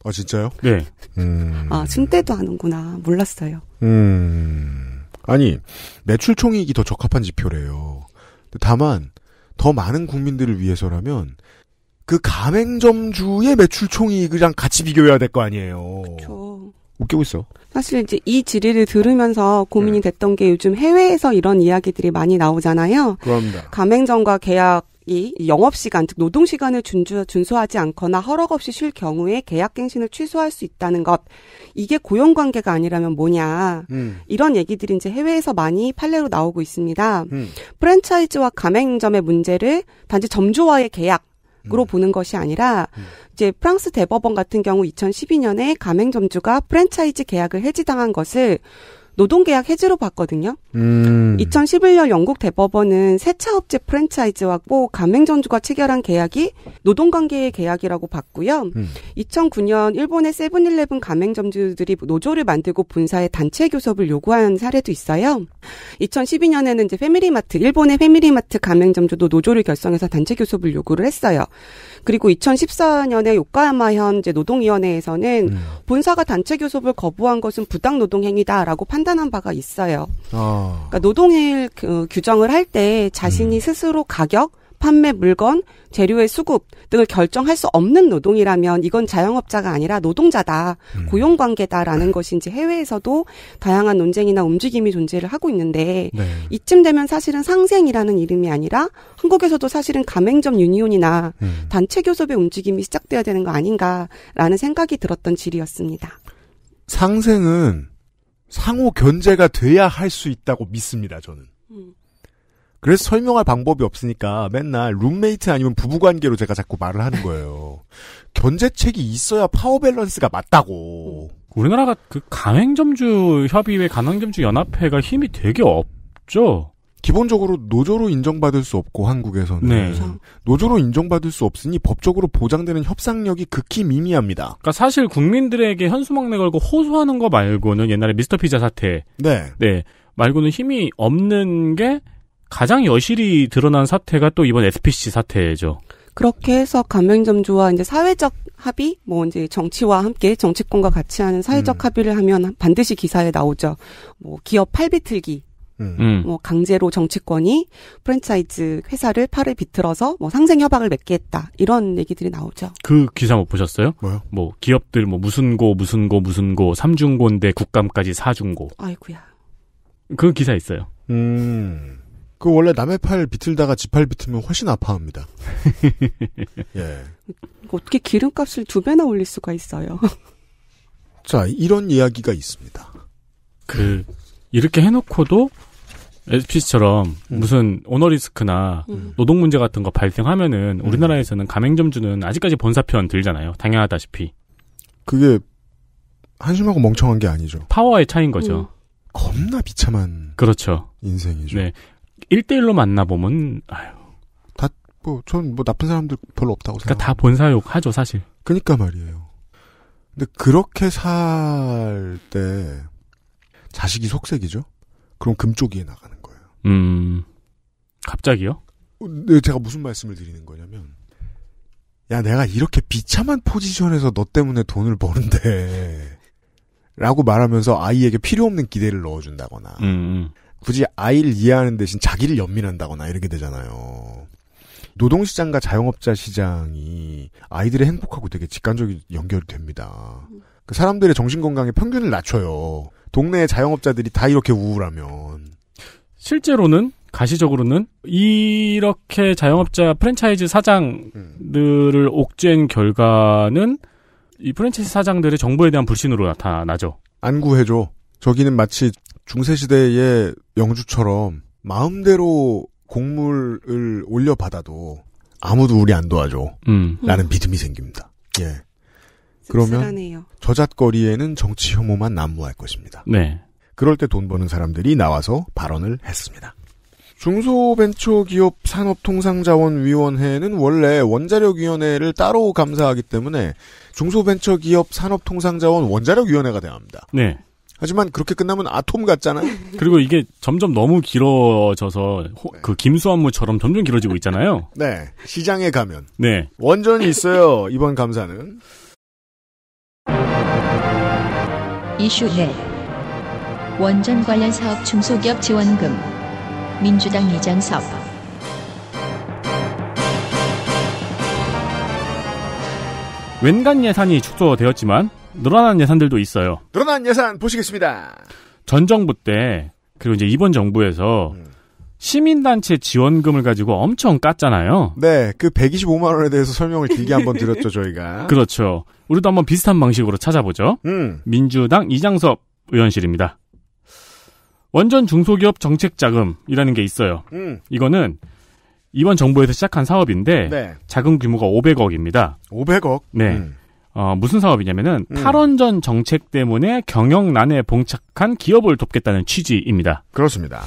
아, 진짜요? 네. 음... 아, 순대도 아는구나 몰랐어요. 음. 아니, 매출 총액이 더 적합한 지표래요. 다만, 더 많은 국민들을 위해서라면, 그 가맹점주의 매출 총액이랑 같이 비교해야 될 거 아니에요. 그렇죠. 웃기고 있어. 사실 이제 이 질의를 들으면서 고민이 네. 됐던 게 요즘 해외에서 이런 이야기들이 많이 나오잖아요. 그럼다. 가맹점과 계약 이 영업 시간 즉 노동 시간을 준주, 준수하지 않거나 허락 없이 쉴 경우에 계약 갱신을 취소할 수 있다는 것 이게 고용 관계가 아니라면 뭐냐 음. 이런 얘기들이 이제 해외에서 많이 판례로 나오고 있습니다. 음. 프랜차이즈와 가맹점의 문제를 단지 점주와의 계약 으로 음. 보는 것이 아니라 음. 이제 프랑스 대법원 같은 경우 2012년에 가맹점주가 프랜차이즈 계약을 해지당한 것을 노동계약 해지로 봤거든요. 음. 2011년 영국 대법원은 세차업체 프랜차이즈와 꼭 가맹점주가 체결한 계약이 노동관계의 계약이라고 봤고요. 음. 2009년 일본의 세븐일레븐 가맹점주들이 노조를 만들고 본사에 단체 교섭을 요구한 사례도 있어요. 2012년에는 이제 패밀리마트 일본의 패밀리마트 가맹점주도 노조를 결성해서 단체 교섭을 요구를 했어요. 그리고 2014년에 요카야마현 노동위원회에서는 음. 본사가 단체 교섭을 거부한 것은 부당 노동 행위다라고 판단한 바가 있어요. 아. 그러니까 노동일 그 규정을 할 때 자신이 음. 스스로 가격 판매 물건, 재료의 수급 등을 결정할 수 없는 노동이라면 이건 자영업자가 아니라 노동자다, 음. 고용관계다라는 네. 것인지 해외에서도 다양한 논쟁이나 움직임이 존재를 하고 있는데 네. 이쯤 되면 사실은 상생이라는 이름이 아니라 한국에서도 사실은 가맹점 유니온이나 음. 단체 교섭의 움직임이 시작돼야 되는 거 아닌가라는 생각이 들었던 질이었습니다. 상생은 상호 견제가 돼야 할 수 있다고 믿습니다, 저는. 그래서 설명할 방법이 없으니까 맨날 룸메이트 아니면 부부관계로 제가 자꾸 말을 하는 거예요. 견제책이 있어야 파워 밸런스가 맞다고. 우리나라가 그 강행점주 협의회, 강행점주 연합회가 힘이 되게 없죠. 기본적으로 노조로 인정받을 수 없고 한국에서는 네. 노조로 인정받을 수 없으니 법적으로 보장되는 협상력이 극히 미미합니다. 그러니까 사실 국민들에게 현수막내 걸고 호소하는 거 말고는 옛날에 미스터 피자 사태 네. 네 말고는 힘이 없는 게 가장 여실히 드러난 사태가 또 이번 SPC 사태죠. 그렇게 해서 가맹점주와 이제 사회적 합의, 뭐 이제 정치와 함께 정치권과 같이 하는 사회적 음. 합의를 하면 반드시 기사에 나오죠. 뭐 기업 팔비틀기. 음. 음. 뭐 강제로 정치권이 프랜차이즈 회사를 팔을 비틀어서 뭐 상생 협약을 맺게 했다 이런 얘기들이 나오죠. 그 기사 못 보셨어요? 뭐요? 뭐 기업들 뭐 무슨 고 무슨 고 무슨 고 삼중고인데 국감까지 사중고. 아이구야그 기사 있어요. 음. 그 원래 남의 팔 비틀다가 지팔 비틀면 훨씬 아파합니다. 예. 어떻게 기름값을 두 배나 올릴 수가 있어요? 자, 이런 이야기가 있습니다. 그 이렇게 해놓고도 SPC처럼 음. 무슨 오너리스크나 음. 노동 문제 같은 거 발생하면은 우리나라에서는 가맹점주는 아직까지 본사편 표 들잖아요. 당연하다시피. 그게 한심하고 멍청한 게 아니죠. 파워의 차인 거죠. 음. 겁나 비참한 그렇죠. 인생이죠. 네. 1대1로 만나보면, 아유. 다, 뭐, 전 뭐 나쁜 사람들 별로 없다고 그러니까 생각 그니까다 본사욕 하죠, 사실. 그니까 말이에요. 근데 그렇게 살 때, 자식이 속색이죠? 그럼 금쪽이에 나가는 거예요. 음, 갑자기요? 어, 네, 제가 무슨 말씀을 드리는 거냐면, 야, 내가 이렇게 비참한 포지션에서 너 때문에 돈을 버는데, 라고 말하면서 아이에게 필요 없는 기대를 넣어준다거나, 음. 음. 굳이 아이를 이해하는 대신 자기를 연민한다거나 이렇게 되잖아요. 노동시장과 자영업자 시장이 아이들의 행복하고 되게 직관적으로 연결됩니다. 이그 그러니까 사람들의 정신건강의 평균을 낮춰요. 동네의 자영업자들이 다 이렇게 우울하면. 실제로는 가시적으로는 이렇게 자영업자 프랜차이즈 사장들을 음. 옥죄한 결과는 이 프랜차이즈 사장들의 정부에 대한 불신으로 나타나죠. 안구해줘. 저기는 마치 중세시대의 영주처럼 마음대로 곡물을 올려받아도 아무도 우리 안 도와줘. 음. 라는 믿음이 생깁니다. 예. 그러면 저잣거리에는 정치 혐오만 난무할 것입니다. 네. 그럴 때 돈 버는 사람들이 나와서 발언을 했습니다. 중소벤처기업 산업통상자원위원회는 원래 원자력위원회를 따로 감사하기 때문에 중소벤처기업 산업통상자원 원자력위원회가 되합니다. 네. 하지만 그렇게 끝나면 아톰 같잖아요. 그리고 이게 점점 너무 길어져서 호, 네. 그 김수한무처럼 점점 길어지고 있잖아요. 네. 시장에 가면 네. 원전이 있어요. 이번 감사는 이슈 네 원전 관련 사업 중소기업 지원금 민주당 이장섭 웬간 예산이 축소되었지만 늘어난 예산들도 있어요. 늘어난 예산 보시겠습니다. 전 정부 때 그리고 이제 이번 정부에서 음. 시민단체 지원금을 가지고 엄청 깠잖아요. 네, 그 125만 원에 대해서 설명을 길게 한번 드렸죠 저희가. 그렇죠. 우리도 한번 비슷한 방식으로 찾아보죠. 음. 민주당 이장섭 의원실입니다. 원전 중소기업 정책자금이라는 게 있어요. 음. 이거는 이번 정부에서 시작한 사업인데 네. 자금 규모가 500억입니다. 500억? 네. 음. 어, 무슨 사업이냐면은 음. 탈원전 정책 때문에 경영난에 봉착한 기업을 돕겠다는 취지입니다. 그렇습니다.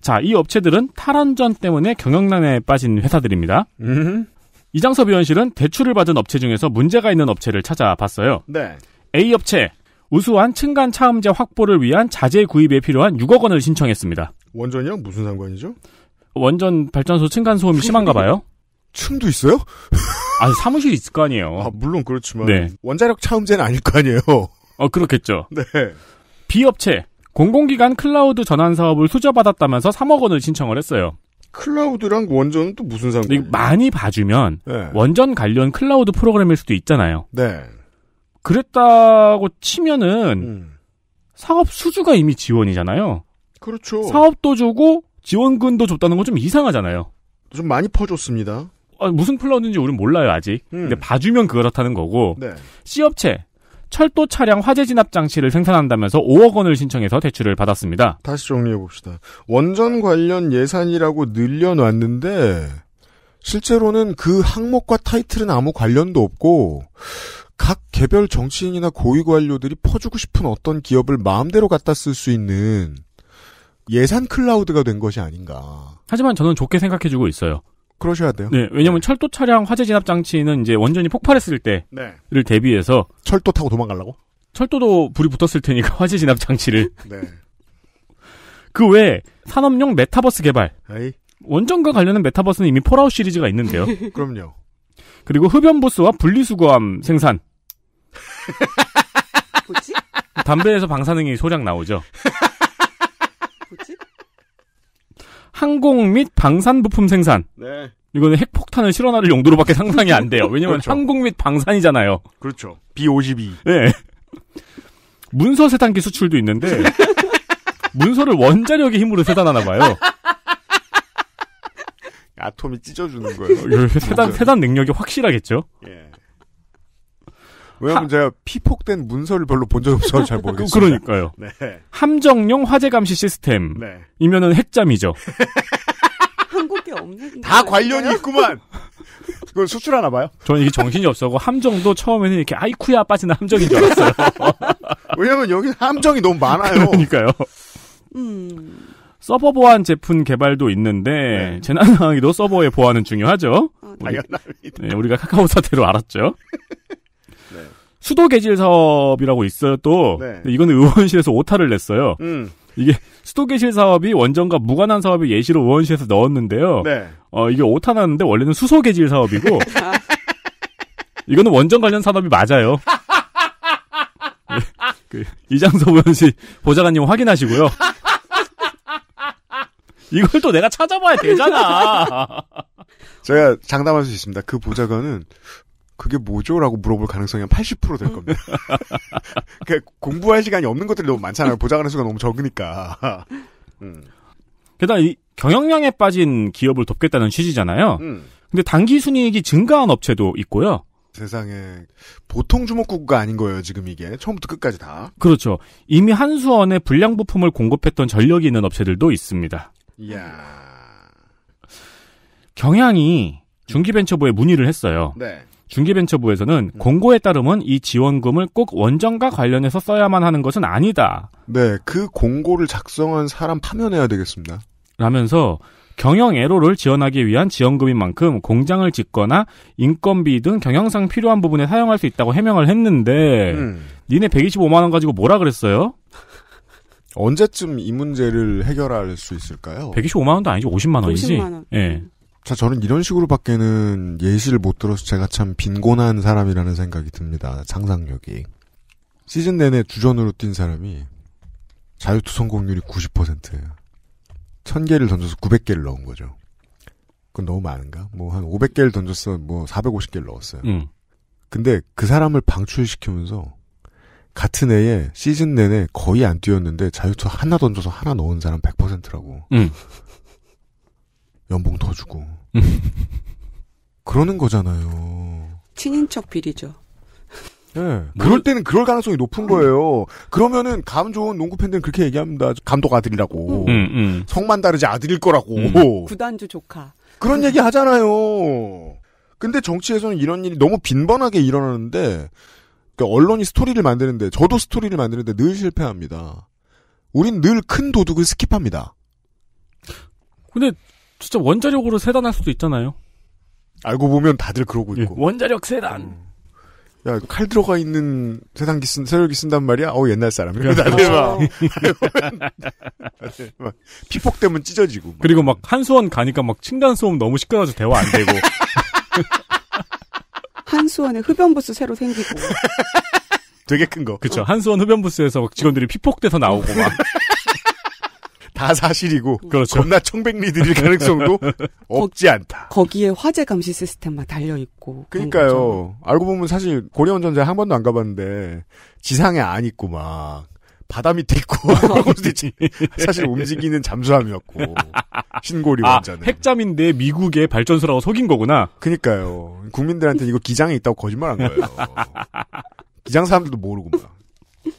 자, 이 업체들은 탈원전 때문에 경영난에 빠진 회사들입니다. 음. 이장섭 위원실은 대출을 받은 업체 중에서 문제가 있는 업체를 찾아봤어요. 네. A 업체 우수한 층간 차음제 확보를 위한 자재 구입에 필요한 6억 원을 신청했습니다. 원전이요? 무슨 상관이죠? 원전 발전소 층간 소음이 심한가 봐요. 층도 있어요? 아 사무실 있을 거 아니에요. 아, 물론 그렇지만 네. 원자력 차음제는 아닐 거 아니에요. 어 그렇겠죠. 네. 비업체 공공기관 클라우드 전환 사업을 수저받았다면서 3억 원을 신청을 했어요. 클라우드랑 원전은 또 무슨 상관이 에요 많이 봐주면 네. 원전 관련 클라우드 프로그램일 수도 있잖아요. 네. 그랬다고 치면은 음. 사업 수주가 이미 지원이잖아요. 그렇죠. 사업도 주고 지원금도 줬다는 건 좀 이상하잖아요. 좀 많이 퍼줬습니다. 어, 무슨 플러인지 우리는 몰라요 아직. 음. 근데 봐주면 그렇다는 거고. 네. C 업체 철도 차량 화재 진압 장치를 생산한다면서 5억 원을 신청해서 대출을 받았습니다. 다시 정리해 봅시다. 원전 관련 예산이라고 늘려놨는데 실제로는 그 항목과 타이틀은 아무 관련도 없고 각 개별 정치인이나 고위 관료들이 퍼주고 싶은 어떤 기업을 마음대로 갖다 쓸 수 있는 예산 클라우드가 된 것이 아닌가. 하지만 저는 좋게 생각해주고 있어요. 그러셔야 돼요. 네, 왜냐면 철도 차량 화재 진압 장치는 이제 원전이 폭발했을 때를 네. 대비해서 철도 타고 도망가려고? 철도도 불이 붙었을 테니까 화재 진압 장치를. 네. 그 외에 산업용 메타버스 개발. 에이. 원전과 관련된 메타버스는 이미 폴아웃 시리즈가 있는데요. 그럼요. 그리고 흡연보스와 분리수거함 생산. 뭐지? 담배에서 방사능이 소량 나오죠. 뭐지? 항공 및 방산 부품 생산. 네. 이거는 핵폭탄을 실어나를 용도로밖에 상상이 안 돼요. 왜냐면 그렇죠. 항공 및 방산이잖아요. 그렇죠. B52. 네. 문서 세단기 수출도 있는데 문서를 원자력의 힘으로 세단하나 봐요. 아톰이 찢어주는 거예요. 어, 세단 세단 능력이 확실하겠죠. 예. 왜냐면 하 제가 피폭된 문서를 별로 본적이 없어서 잘 모르겠어요. 그러니까요. 네. 함정용 화재 감시 시스템이면은 네. 핵잠이죠. 한국에 없는 다 관련이 있구만. 그걸 수출하나 봐요. 저는 이게 정신이 없어서 함정도 처음에는 이렇게 아이쿠야 빠지는 함정인 줄 알았어요. 왜냐면 여기 함정이 너무 많아요. 그러니까요. 음. 서버 보안 제품 개발도 있는데 네. 재난 상황에도 서버의 보안은 중요하죠. 아, 당연합니다. 네, 우리가 카카오 사태로 알았죠. 수도 개질 사업이라고 있어요 또 네. 이는 의원실에서 오타를 냈어요. 음. 이게 수도 개질 사업이 원전과 무관한 사업을 예시로 의원실에서 넣었는데요. 네. 어 이게 오타 났는데 원래는 수소 개질 사업이고 이거는 원전 관련 산업이 맞아요. 그, 그 이장섭 의원실 보좌관님 확인하시고요. 이걸 또 내가 찾아봐야 되잖아. 제가 장담할 수 있습니다. 그 보좌관은 그게 뭐죠라고 물어볼 가능성이 한 80%될 겁니다. 음. 그러니까 공부할 시간이 없는 것들이 너무 많잖아요. 보장하는 수가 너무 적으니까. 음. 게다가 이 경영량에 빠진 기업을 돕겠다는 취지잖아요. 음. 근데 단기 순이익이 증가한 업체도 있고요. 세상에 보통 주목국가 아닌 거예요 지금 이게 처음부터 끝까지 다 그렇죠 이미 한수원에 불량 부품을 공급했던 전력이 있는 업체들도 있습니다 이야 경향이 중기벤처부에 문의를 했어요 네. 중기벤처부에서는 음. 공고에 따르면 이 지원금을 꼭원정과 관련해서 써야만 하는 것은 아니다. 네, 그 공고를 작성한 사람 파면해야 되겠습니다. 라면서 경영 애로를 지원하기 위한 지원금인 만큼 공장을 짓거나 인건비 등 경영상 필요한 부분에 사용할 수 있다고 해명을 했는데 음. 니네 125만 원 가지고 뭐라 그랬어요? 언제쯤 이 문제를 해결할 수 있을까요? 125만 원도 아니지 50만 원이지. 50만 원. 네. 자, 저는 이런 식으로밖에는 예시를 못 들어서 제가 참 빈곤한 사람이라는 생각이 듭니다. 상상력이. 시즌 내내 주전으로 뛴 사람이 자유투 성공률이 90%예요. 1000개를 던져서 900개를 넣은 거죠. 그건 너무 많은가? 뭐 한 500개를 던졌어. 뭐 450개를 뭐 넣었어요. 음. 근데 그 사람을 방출시키면서 같은 해에 시즌 내내 거의 안 뛰었는데 자유투 하나 던져서 하나 넣은 사람 100%라고. 음. 연봉 더 주고. 그러는 거잖아요. 친인척 비리죠. 예. 네. 그럴 때는 그럴 가능성이 높은 거예요. 그러면은 감 좋은 농구 팬들은 그렇게 얘기합니다. 감독 아들이라고. 음, 음. 성만 다르지 아들일 거라고. 음. 구단주 조카. 그런 얘기 하잖아요. 근데 정치에서는 이런 일이 너무 빈번하게 일어나는데 그러니까 언론이 스토리를 만드는데 저도 스토리를 만드는데 늘 실패합니다. 우린 늘 큰 도둑을 스킵합니다. 근데 진짜 원자력으로 세단할 수도 있잖아요. 알고 보면 다들 그러고 예. 있고. 예. 원자력 세단. 음. 야, 칼 들어가 있는 세단기 쓴, 세력이 쓴단 말이야? 어 옛날 사람이야. 그러니까. 다 네. 피폭 때문 찢어지고. 막. 그리고 막 한수원 가니까 막 층간소음 너무 시끄러워서 대화 안 되고. 한수원에 흡연부스 새로 생기고. 되게 큰 거. 그쵸. 한수원 흡연부스에서 직원들이 피폭돼서 나오고 막. 다 사실이고 그렇죠. 겁나 청백리들일 가능성도 없지 않다. 거기에 화재 감시 시스템만 달려 있고. 그러니까요. 알고 보면 사실 고려원 전쟁 한 번도 안 가봤는데 지상에 안 있고 막 바다 밑에 있고 사실 움직이는 잠수함이었고 신고리 아, 원자는 핵잠인데 미국의 발전소라고 속인 거구나. 그니까요. 국민들한테 이거 기장에 있다고 거짓말한 거예요. 기장 사람들도 모르고 막.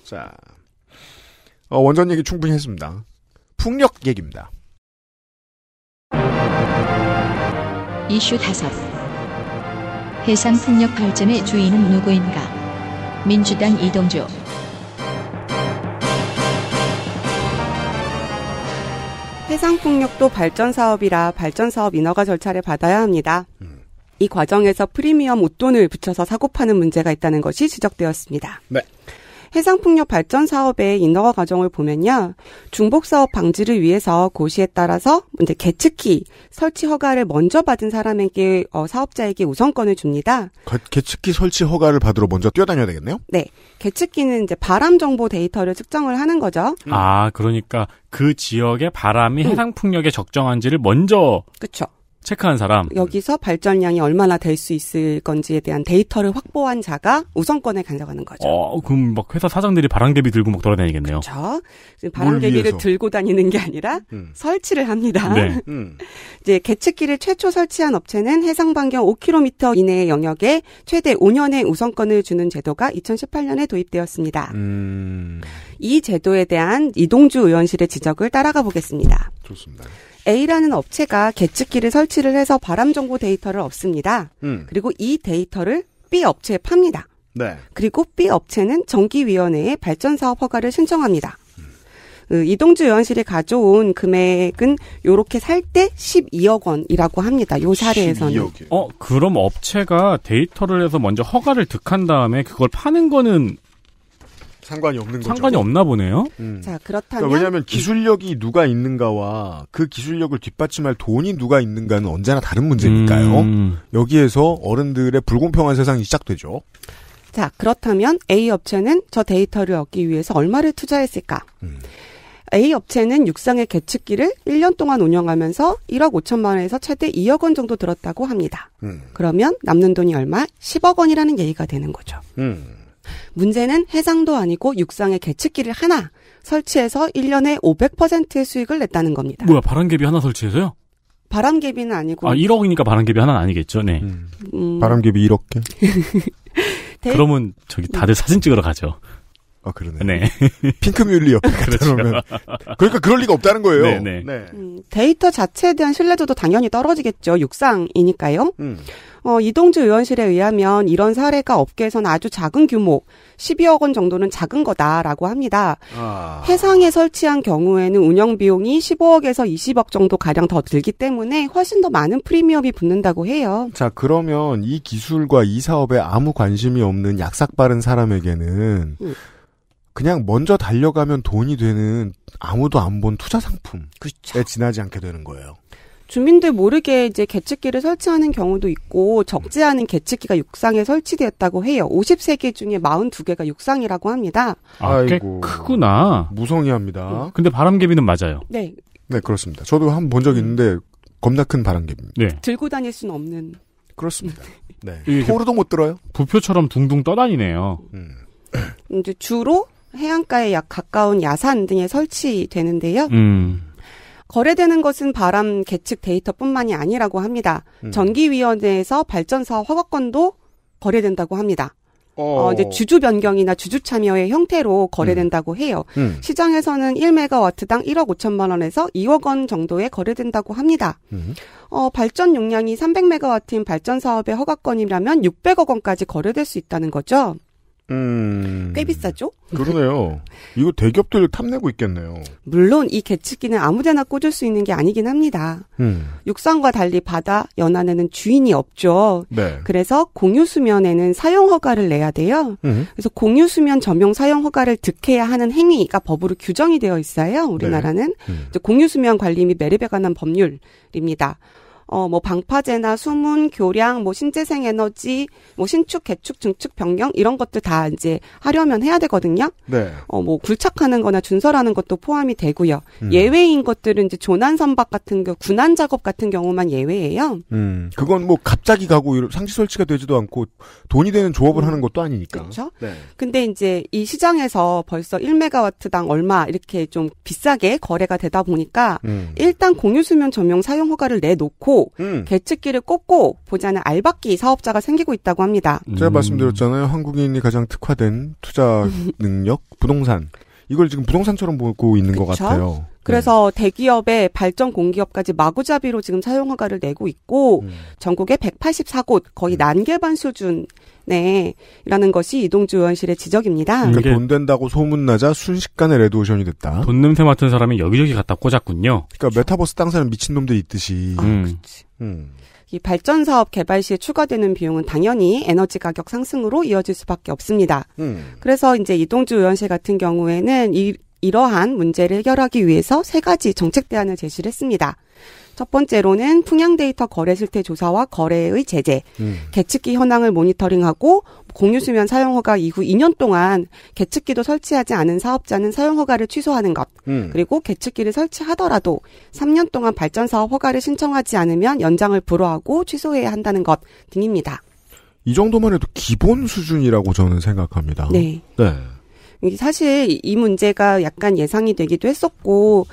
자 어, 원전 얘기 충분히 했습니다. 풍력 얘기입니다. 이슈 다섯. 해상 풍력 발전의 주인은 누구인가? 민주당 이동주. 해상풍력도 발전사업이라 발전사업 인허가 절차를 받아야 합니다. 이 과정에서 프리미엄 웃돈을 붙여서 사고 파는 문제가 있다는 것이 지적되었습니다. 네. 해상풍력 발전 사업의 인허가 과정을 보면요. 중복 사업 방지를 위해서 고시에 따라서 이제 개측기 설치 허가를 먼저 받은 사람에게 어, 사업자에게 우선권을 줍니다. 개측기 설치 허가를 받으러 먼저 뛰어다녀야 되겠네요? 네. 개측기는 이제 바람 정보 데이터를 측정을 하는 거죠. 아, 그러니까 그 지역의 바람이 음. 해상풍력에 적정한지를 먼저 그쵸. 체크한 사람. 여기서 발전량이 얼마나 될 수 있을 건지에 대한 데이터를 확보한 자가 우선권에 간섭하는 거죠. 어, 그럼 막 회사 사장들이 바람개비 들고 막 돌아다니겠네요. 그렇죠. 바람개비를 들고 다니는 게 아니라 음. 음. 설치를 합니다. 네. 음. 이제 개측기를 최초 설치한 업체는 해상 반경 5km 이내의 영역에 최대 5년의 우선권을 주는 제도가 2018년에 도입되었습니다. 음. 이 제도에 대한 이동주 의원실의 지적을 따라가 보겠습니다. 좋습니다. A라는 업체가 계측기를 설치를 해서 바람 정보 데이터를 얻습니다. 음. 그리고 이 데이터를 B 업체에 팝니다. 네. 그리고 B 업체는 정기위원회에 발전사업 허가를 신청합니다. 그 이동주 의원실이 가져온 금액은 요렇게 살 때 12억 원이라고 합니다. 요 사례에서는. 1 2억에 어, 그럼 업체가 데이터를 해서 먼저 허가를 득한 다음에 그걸 파는 거는 상관이 없는 상관이 없나 보네요. 음. 자, 그렇다면 그러니까 왜냐하면 기술력이 누가 있는가와 그 기술력을 뒷받침할 돈이 누가 있는가는 언제나 다른 문제니까요. 음. 여기에서 어른들의 불공평한 세상이 시작되죠. 자, 그렇다면 A 업체는 저 데이터를 얻기 위해서 얼마를 투자했을까? 음. A 업체는 육상의 개측기를 1년 동안 운영하면서 1억 5천만 원에서 최대 2억 원 정도 들었다고 합니다. 음. 그러면 남는 돈이 얼마? 10억 원이라는 얘기가 되는 거죠. 음. 문제는 해상도 아니고 육상에 개측기를 하나 설치해서 1년에 500%의 수익을 냈다는 겁니다. 뭐야, 바람개비 하나 설치해서요? 바람개비는 아니고. 아, 1억이니까 바람개비 하나는 아니겠죠, 네. 음. 음. 바람개비 1억 개? 대... 그러면 저기 다들 사진 찍으러 가죠. 아 그러네. 네. 핑크뮬리 옆 그렇죠. 그러니까 그럴 리가 없다는 거예요. 네, 네. 네. 음, 데이터 자체에 대한 신뢰도도 당연히 떨어지겠죠. 육상이니까요. 음. 어, 이동주 의원실에 의하면 이런 사례가 업계에서는 아주 작은 규모, 12억 원 정도는 작은 거다라고 합니다. 아... 해상에 설치한 경우에는 운영 비용이 15억에서 20억 정도 가량 더 들기 때문에 훨씬 더 많은 프리미엄이 붙는다고 해요. 자, 그러면 이 기술과 이 사업에 아무 관심이 없는 약삭빠른 사람에게는 음. 그냥 먼저 달려가면 돈이 되는 아무도 안 본 투자 상품에 그렇죠. 지나지 않게 되는 거예요. 주민들 모르게 이제 개측기를 설치하는 경우도 있고 적지 않은 개측기가 육상에 설치되었다고 해요. 53개 중에 42개가 육상이라고 합니다. 아, 이고 크구나. 무성의합니다. 응. 근데 바람개비는 맞아요. 네. 네, 그렇습니다. 저도 한 번 본 적 있는데 음. 겁나 큰 바람개비입니다. 네. 들고 다닐 수는 없는. 그렇습니다. 네. 토르도 못 들어요. 부표처럼 둥둥 떠다니네요. 음. 이제 주로 해안가에 약 가까운 야산 등에 설치되는데요. 음. 거래되는 것은 바람 계측 데이터뿐만이 아니라고 합니다. 음. 전기위원회에서 발전사 허가권도 거래된다고 합니다. 어. 어 이제 주주 변경이나 주주 참여의 형태로 거래된다고 음. 해요. 음. 시장에서는 1메가와트당 1억 5천만 원에서 2억 원 정도에 거래된다고 합니다. 음. 어, 발전 용량이 300메가와트인 발전 사업의 허가권이라면 600억 원까지 거래될 수 있다는 거죠. 음. 꽤 비싸죠? 그러네요. 이거 대기업들 탐내고 있겠네요. 물론 이 개측기는 아무데나 꽂을 수 있는 게 아니긴 합니다. 음. 육상과 달리 바다 연안에는 주인이 없죠. 네. 그래서 공유 수면에는 사용 허가를 내야 돼요. 음. 그래서 공유 수면 점용 사용 허가를 득해야 하는 행위가 법으로 규정이 되어 있어요. 우리나라는 네. 음. 공유 수면 관리 및 매립에 관한 법률입니다. 어, 뭐 방파제나 수문, 교량, 뭐 신재생 에너지, 뭐 신축, 개축, 증축, 변경 이런 것들 다 이제 하려면 해야 되거든요. 네. 어, 뭐 굴착하는 거나 준설하는 것도 포함이 되고요. 음. 예외인 것들은 이제 조난 선박 같은 거, 군안 작업 같은 경우만 예외예요. 음. 그건 뭐 갑자기 가고 상시 설치가 되지도 않고 돈이 되는 조업을 음. 하는 것도 아니니까. 그렇죠. 네. 근데 이제 이 시장에서 벌써 1메가와트당 얼마 이렇게 좀 비싸게 거래가 되다 보니까 음. 일단 공유 수면 전용 사용 허가를 내놓고 걷 음. 개측기를 꽂고 보자는 알박기 사업자가 생기고 있다고 합니다. 제가 음. 말씀드렸잖아요. 한국인이 가장 특화된 투자 능력 부동산 이걸 지금 부동산처럼 보고 있는 그쵸? 것 같아요. 그래서 네. 대기업의 발전 공기업까지 마구잡이로 지금 사용 허가를 내고 있고 음. 전국에 184곳 거의 난개반 음. 수준 네. 라는 것이 이동주 의원실의 지적입니다. 그러니까 돈 된다고 소문나자 순식간에 레드오션이 됐다. 돈 냄새 맡은 사람이 여기저기 갖다 꽂았군요. 그러니까 메타버스 땅 사는 미친놈들 있듯이. 음. 아, 음. 그치. 음. 이 발전 사업 개발 시에 추가되는 비용은 당연히 에너지 가격 상승으로 이어질 수밖에 없습니다. 음. 그래서 이제 이동주 의원실 같은 경우에는 이, 이러한 문제를 해결하기 위해서 세 가지 정책 대안을 제시를 했습니다. 첫 번째로는 풍향 데이터 거래 실태 조사와 거래의 제재, 음. 계측기 현황을 모니터링하고 공유수면 사용 허가 이후 2년 동안 계측기도 설치하지 않은 사업자는 사용 허가를 취소하는 것. 음. 그리고 계측기를 설치하더라도 3년 동안 발전 사업 허가를 신청하지 않으면 연장을 불허하고 취소해야 한다는 것 등입니다. 이 정도만 해도 기본 수준이라고 저는 생각합니다. 네. 네. 사실 이 문제가 약간 예상이 되기도 했었고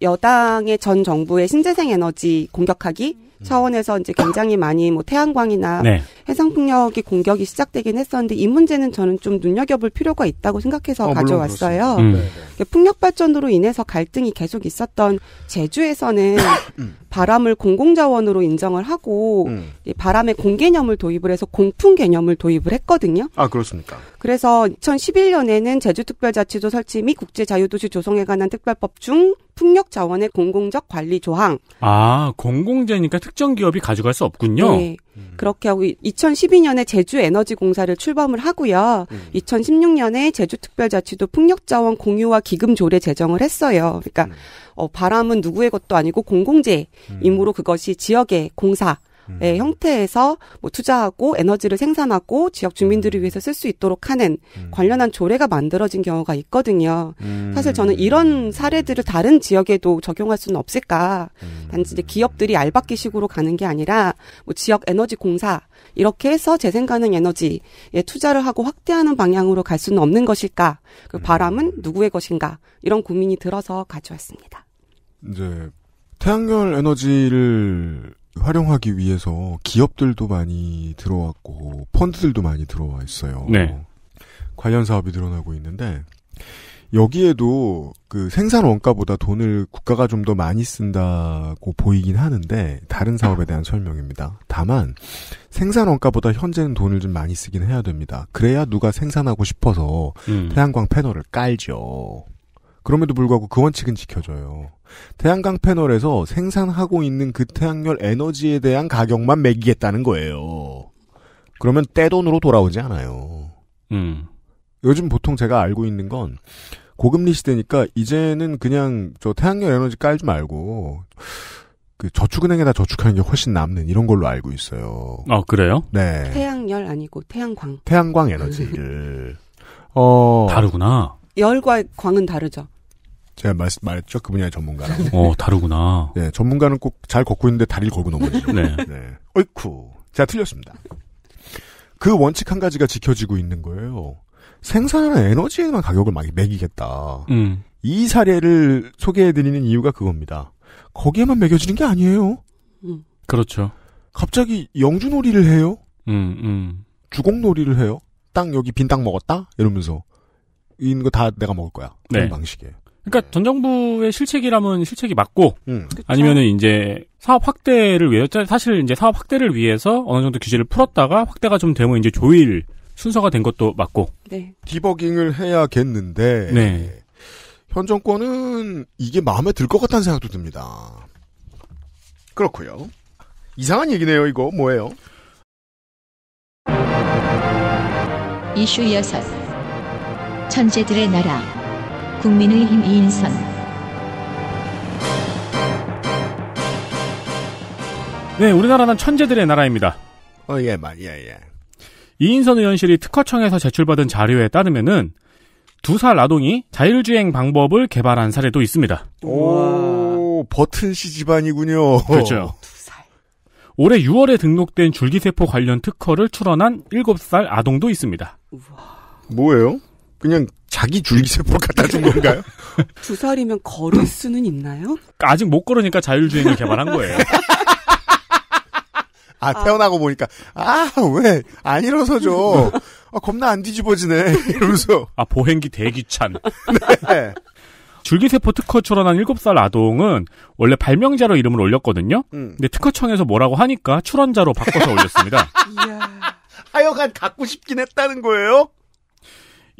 여당의 전 정부의 신재생 에너지 공격하기 음. 차원에서 이제 굉장히 많이 뭐 태양광이나 네. 해상풍력이 공격이 시작되긴 했었는데 이 문제는 저는 좀 눈여겨볼 필요가 있다고 생각해서 어, 가져왔어요. 음. 네, 네. 그러니까 풍력 발전으로 인해서 갈등이 계속 있었던 제주에서는 바람을 공공자원으로 인정을 하고 음. 바람의 공개념을 도입을 해서 공풍 개념을 도입을 했거든요. 아 그렇습니까? 그래서 2011년에는 제주특별자치도 설치 및 국제자유도시 조성에 관한 특별법 중 풍력 자원의 공공적 관리 조항. 아, 공공재니까 특정 기업이 가져갈 수 없군요. 네. 음. 그렇게 하고 2012년에 제주 에너지 공사를 출범을 하고요. 음. 2016년에 제주특별자치도 풍력자원 공유와 기금 조례 제정을 했어요. 그러니까 음. 어, 바람은 누구의 것도 아니고 공공재이므로 음. 그것이 지역의 공사 의 음. 예, 형태에서 뭐 투자하고 에너지를 생산하고 지역 주민들을 음. 위해서 쓸 수 있도록 하는 음. 관련한 조례가 만들어진 경우가 있거든요. 음. 사실 저는 이런 사례들을 다른 지역에도 적용할 수는 없을까. 단지 이제 음. 기업들이 알바기식으로 가는 게 아니라 뭐 지역 에너지 공사 이렇게 해서 재생 가능 에너지에 투자를 하고 확대하는 방향으로 갈 수는 없는 것일까. 그 음. 바람은 누구의 것인가 이런 고민이 들어서 가져왔습니다. 이제 태양열 에너지를 활용하기 위해서 기업들도 많이 들어왔고 펀드들도 많이 들어와 있어요. 네. 관련 사업이 늘어나고 있는데 여기에도 그 생산 원가보다 돈을 국가가 좀 더 많이 쓴다고 보이긴 하는데 다른 사업에 대한 설명입니다. 다만 생산 원가보다 현재는 돈을 좀 많이 쓰긴 해야 됩니다. 그래야 누가 생산하고 싶어서 음. 태양광 패널을 깔죠. 그럼에도 불구하고 그 원칙은 지켜져요. 태양광 패널에서 생산하고 있는 그 태양열 에너지에 대한 가격만 매기겠다는 거예요. 그러면 떼돈으로 돌아오지 않아요. 음. 요즘 보통 제가 알고 있는 건 고금리 시대니까 이제는 그냥 저 태양열 에너지 깔지 말고 그 저축은행에다 저축하는 게 훨씬 남는 이런 걸로 알고 있어요. 아 그래요? 네. 태양열 아니고 태양광. 태양광 에너지를 어 다르구나. 열과 광은 다르죠. 제가 말, 말했죠? 그 분야의 전문가라고. 어, 다르구나. 네, 전문가는 꼭 잘 걷고 있는데 다리를 걸고 넘어지죠. 네. 네. 어이쿠. 제가 틀렸습니다. 그 원칙 한 가지가 지켜지고 있는 거예요. 생산하는 에너지에만 가격을 막 매기겠다. 음. 이 사례를 소개해드리는 이유가 그겁니다. 거기에만 매겨지는 게 아니에요. 음. 그렇죠. 갑자기 영주놀이를 해요. 음, 음. 주공놀이를 해요. 땅 여기 빈 땅 먹었다 이러면서 이거다 내가 먹을 거야. 네. 그런 방식에 그러니까 전 정부의 실책이라면 실책이 맞고 음. 아니면은 이제 사업 확대를 위해 사실 이제 사업 확대를 위해서 어느 정도 규제를 풀었다가 확대가 좀 되면 이제 조일 순서가 된 것도 맞고 네. 디버깅을 해야겠는데 네. 현 정권은 이게 마음에 들 것 같다는 생각도 듭니다. 그렇고요. 이상한 얘기네요. 이거 뭐예요? 이슈 6 천재들의 나라 국민의힘 인선 네, 우리나라는 천재들의 나라입니다. 어, 예, 말, 예, 예. 이인선 의원실이 특허청에서 제출받은 자료에 따르면은 두 살 아동이 자율주행 방법을 개발한 사례도 있습니다. 오, 버튼씨 집안이군요. 그렇죠. 올해 6월에 등록된 줄기세포 관련 특허를 출원한 7살 아동도 있습니다. 뭐예요? 그냥 자기 줄기세포를 갖다 준 건가요? 두 살이면 걸을 수는 있나요? 아직 못 걸으니까 자율주행을 개발한 거예요. 아, 태어나고 아. 보니까, 아, 왜, 안 일어서죠. 아, 겁나 안 뒤집어지네. 이러면서. 아, 보행기 대기찬. 네. 줄기세포 특허 출원한 7살 아동은 원래 발명자로 이름을 올렸거든요. 음. 근데 특허청에서 뭐라고 하니까 출원자로 바꿔서 올렸습니다. 하여간 갖고 싶긴 했다는 거예요?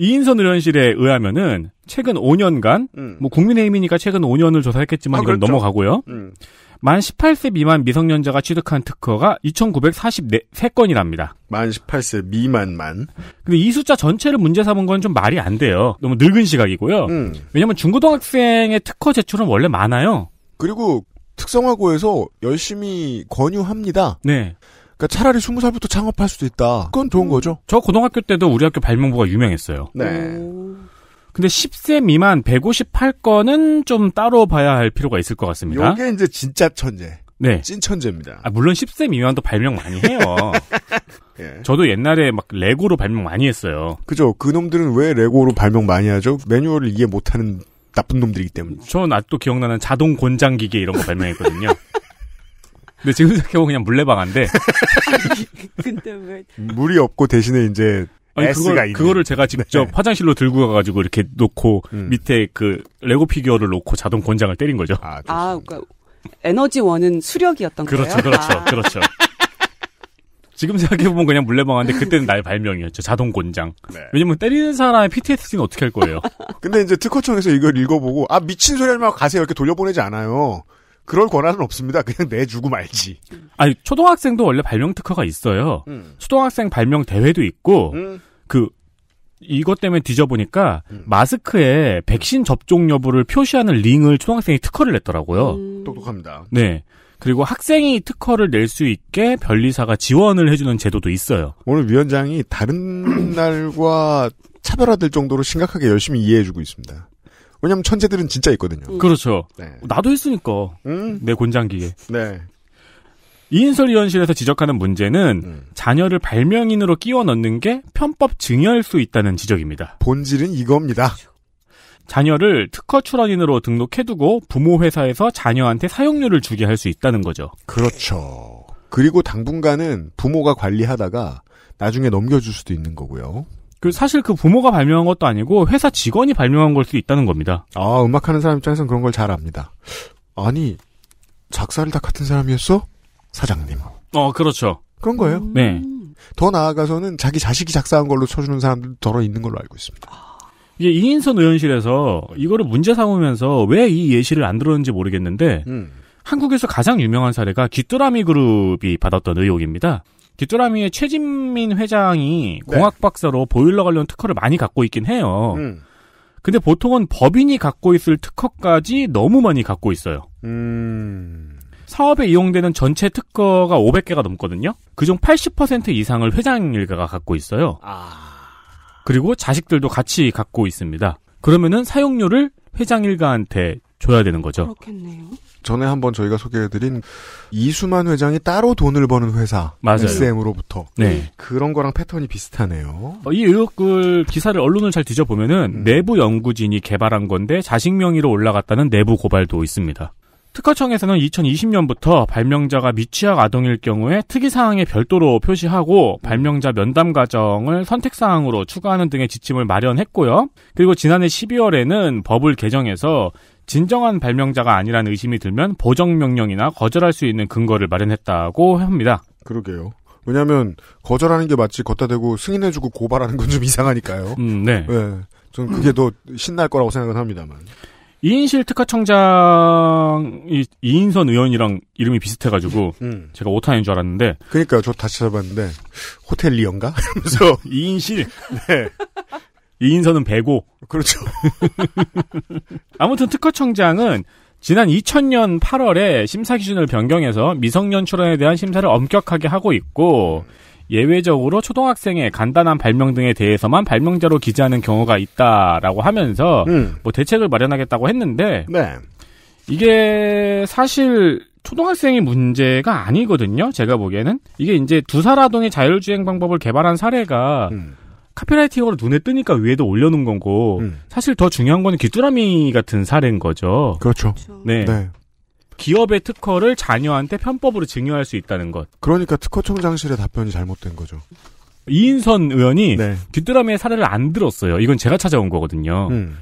이인선 의원실에 의하면은 최근 5년간 음. 뭐 국민의힘이니까 최근 5년을 조사했겠지만 아, 이건 그렇죠. 넘어가고요. 음. 만 18세 미만 미성년자가 취득한 특허가 2,943건이랍니다. 만 18세 미만만. 근데 이 숫자 전체를 문제 삼은 건 좀 말이 안 돼요. 너무 늙은 시각이고요. 음. 왜냐면 중고등학생의 특허 제출은 원래 많아요. 그리고 특성화고에서 열심히 권유합니다. 네. 그러니까 차라리 스무 살부터 창업할 수도 있다. 그건 좋은 음. 거죠. 저 고등학교 때도 우리 학교 발명부가 유명했어요. 네. 근데 10세 미만 158건은 좀 따로 봐야 할 필요가 있을 것 같습니다. 이게 이제 진짜 천재. 네. 찐 천재입니다. 아, 물론 10세 미만도 발명 많이 해요. 예. 저도 옛날에 막 레고로 발명 많이 했어요. 그죠. 그 놈들은 왜 레고로 발명 많이 하죠? 매뉴얼을 이해 못하는 나쁜 놈들이기 때문에. 전 아직도 기억나는 자동 권장 기계 이런 거 발명했거든요. 근데 지금 생각해보면 그냥 물레방아인데. 근데 왜. 물이 없고 대신에 이제 아니, 그걸, 그거를 제가 네. 직접 네. 화장실로 들고 가가지고 이렇게 놓고 음. 밑에 그 레고 피규어를 놓고 자동 권장을 때린 거죠. 아, 아 그러니까 에너지원은 수력이었던 그렇죠, 거예요. 그렇죠, 아. 그렇죠. 지금 생각해보면 그냥 물레방아인데 그때는 나의 발명이었죠. 자동 권장. 네. 왜냐면 때리는 사람의 PTSD는 어떻게 할 거예요? 근데 이제 특허청에서 이걸 읽어보고 아 미친 소리 하지 말 가세요 이렇게 돌려보내지 않아요. 그럴 권한은 없습니다. 그냥 내주고 말지. 아니 초등학생도 원래 발명 특허가 있어요. 음. 초등학생 발명 대회도 있고 음. 그 이것 때문에 뒤져보니까 음. 마스크에 백신 접종 여부를 표시하는 링을 초등학생이 특허를 냈더라고요. 음. 똑똑합니다. 네. 그리고 학생이 특허를 낼 수 있게 변리사가 지원을 해주는 제도도 있어요. 오늘 위원장이 다른 날과 차별화될 정도로 심각하게 열심히 이해해주고 있습니다. 왜냐면 천재들은 진짜 있거든요. 음. 그렇죠. 네. 나도 했으니까. 음? 내 곤장기에. 네. 이인설 위원실에서 지적하는 문제는 음. 자녀를 발명인으로 끼워 넣는 게 편법 증여일 수 있다는 지적입니다. 본질은 이겁니다. 자녀를 특허 출원인으로 등록해두고 부모 회사에서 자녀한테 사용료를 주게 할 수 있다는 거죠. 그렇죠. 그리고 당분간은 부모가 관리하다가 나중에 넘겨줄 수도 있는 거고요. 그 사실 그 부모가 발명한 것도 아니고 회사 직원이 발명한 걸수도 있다는 겁니다. 아 음악하는 사람 입장에선 그런 걸 잘 압니다. 아니 작사를 다 같은 사람이었어? 사장님. 어 그렇죠. 그런 거예요. 음... 네. 더 나아가서는 자기 자식이 작사한 걸로 쳐주는 사람들 더러 있는 걸로 알고 있습니다. 이게 이인선 의원실에서 이거를 문제 삼으면서 왜 이 예시를 안 들었는지 모르겠는데 음. 한국에서 가장 유명한 사례가 귀뚜라미 그룹이 받았던 의혹입니다. 뒷도라미의 최진민 회장이 네. 공학 박사로 보일러 관련 특허를 많이 갖고 있긴 해요. 음. 근데 보통은 법인이 갖고 있을 특허까지 너무 많이 갖고 있어요. 음. 사업에 이용되는 전체 특허가 500개가 넘거든요. 그중 80% 이상을 회장 일가가 갖고 있어요. 아. 그리고 자식들도 같이 갖고 있습니다. 그러면은 사용료를 회장 일가한테 줘야 되는 거죠. 그렇겠네요. 전에 한번 저희가 소개해드린 이수만 회장이 따로 돈을 버는 회사 맞아요. SM으로부터 네. 그런 거랑 패턴이 비슷하네요. 어, 이 의혹을 기사를 언론을 잘 뒤져보면은 음. 내부 연구진이 개발한 건데 자식 명의로 올라갔다는 내부 고발도 있습니다. 특허청에서는 2020년부터 발명자가 미취학 아동일 경우에 특이사항에 별도로 표시하고 발명자 면담 과정을 선택사항으로 추가하는 등의 지침을 마련했고요. 그리고 지난해 12월에는 법을 개정해서 진정한 발명자가 아니라는 의심이 들면 보정명령이나 거절할 수 있는 근거를 마련했다고 합니다. 그러게요. 왜냐하면 거절하는 게 맞지 걷다 대고 승인해주고 고발하는 건 좀 이상하니까요. 음, 네. 네. 전 그게 더 신날 거라고 생각은 합니다만. 이인실 특하청장 이인선 의원이랑 이름이 비슷해가지고 음. 제가 오타인 줄 알았는데. 그러니까 저 다시 찾아봤는데 호텔리언가? 그래서 이인실. 네. 이인선은 배고. 그렇죠. 아무튼 특허청장은 지난 2000년 8월에 심사 기준을 변경해서 미성년 출원에 대한 심사를 엄격하게 하고 있고. 음. 예외적으로 초등학생의 간단한 발명 등에 대해서만 발명자로 기재하는 경우가 있다라고 하면서 음. 뭐 대책을 마련하겠다고 했는데 네. 이게 사실 초등학생이 문제가 아니거든요. 제가 보기에는 이게 이제 두살 아동의 자율주행 방법을 개발한 사례가 음. 카피라이팅으로 눈에 뜨니까 위에도 올려놓은 거고 음. 사실 더 중요한 거는 귀뚜라미 같은 사례인 거죠. 그렇죠. 그렇죠. 네. 네. 기업의 특허를 자녀한테 편법으로 증여할 수 있다는 것. 그러니까 특허청장실의 답변이 잘못된 거죠. 이인선 의원이 네. 귀뚜라미의 사례를 안 들었어요. 이건 제가 찾아온 거거든요. 음.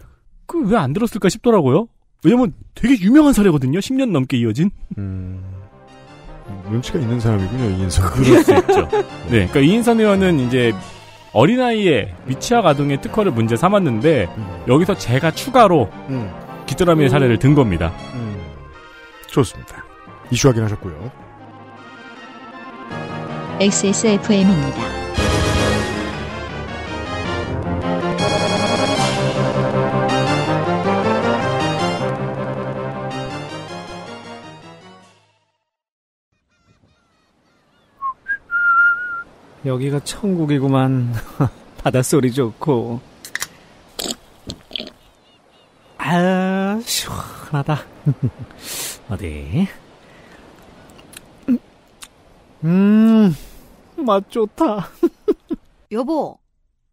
그왜 안 들었을까 싶더라고요. 왜냐면 되게 유명한 사례거든요. 10년 넘게 이어진. 음... 눈치가 있는 사람이군요, 이인선. 그럴 수 있죠. 네, 그러니까 이인선 의원은 이제 어린아이의 미취학 아동의 특허를 문제 삼았는데 음. 여기서 제가 추가로 음. 귀뚜라미의 사례를 든 겁니다. 음. 좋습니다. 이슈 확인하셨고요. XSFM입니다. 여기가 천국이구만. 바닷소리 좋고. 아, 시원. 시하다 어디? 음, 맛 좋다. 여보,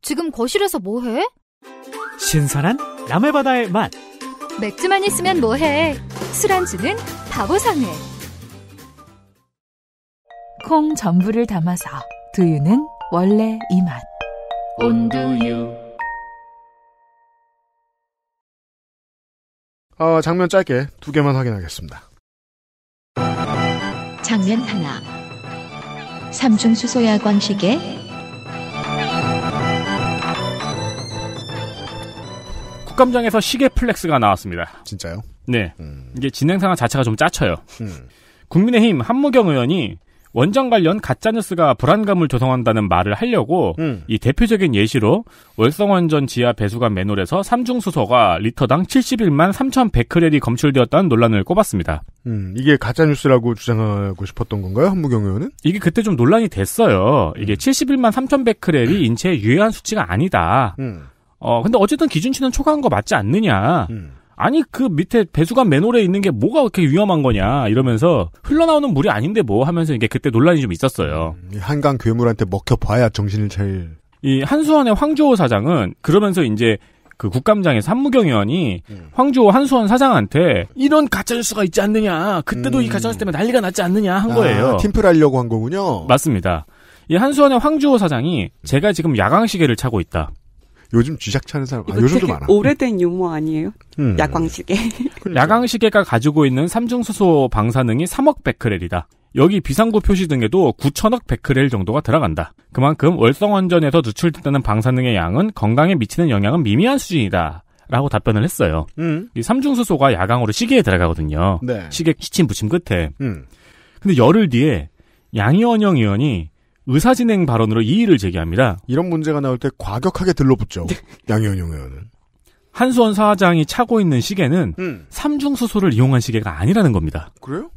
지금 거실에서 뭐해? 신선한 남해바다의 맛. 맥주만 있으면 뭐해? 술안주는 바보상회. 콩 전부를 담아서 두유는 원래 이 맛. 온두유. 어, 장면 짧게 두 개만 확인하겠습니다. 장면 하나. 삼중 수소야 광식의 국감장에서 시계 플렉스가 나왔습니다. 진짜요? 네. 음. 이게 진행상황 자체가 좀 짜쳐요. 음. 국민의힘 한무경 의원이 원장 관련 가짜뉴스가 불안감을 조성한다는 말을 하려고 음. 이 대표적인 예시로 월성원전 지하 배수관 맨홀에서 삼중수소가 리터당 71만 3,100크렐이 검출되었다는 논란을 꼽았습니다. 음, 이게 가짜뉴스라고 주장하고 싶었던 건가요? 한무경 의원은? 이게 그때 좀 논란이 됐어요. 이게 음. 71만 3,100크렐이 인체에 유해한 수치가 아니다. 음. 어, 근데 어쨌든 기준치는 초과한 거 맞지 않느냐. 음. 아니 그 밑에 배수관 맨홀에 있는 게 뭐가 그렇게 위험한 거냐 이러면서 흘러나오는 물이 아닌데 뭐 하면서 이게 그때 논란이 좀 있었어요. 음, 한강 괴물한테 먹혀봐야 정신을 차릴. 이 한수원의 황조호 사장은 그러면서 이제 그국감장에산무경 의원이 음. 황조호 한수원 사장한테 이런 가짜뉴스가 있지 않느냐 그때도 음. 이 가짜뉴스 때문에 난리가 났지 않느냐 한 아, 거예요. 팀플 하려고 한 거군요. 맞습니다. 이 한수원의 황주호 사장이 제가 지금 야광시계를 차고 있다. 요즘 쥐샥 차는 사람, 아, 요즘도 많아. 오래된 유머 아니에요? 음. 야광시계. 그러니까. 야광시계가 가지고 있는 삼중수소 방사능이 3억 베크렐이다. 여기 비상구 표시 등에도 9천억 베크렐 정도가 들어간다. 그만큼 월성원전에서 누출됐다는 방사능의 양은 건강에 미치는 영향은 미미한 수준이다. 라고 답변을 했어요. 음. 이 삼중수소가 야광으로 시계에 들어가거든요. 네. 시계 시침 붙임 끝에. 음. 근데 열흘 뒤에 양이원영 의원이 의사진행 발언으로 이의를 제기합니다. 이런 문제가 나올 때 과격하게 들러붙죠. 네. 양현용 의원은. 한수원 사장이 차고 있는 시계는 음. 삼중수소를 이용한 시계가 아니라는 겁니다. 그래요?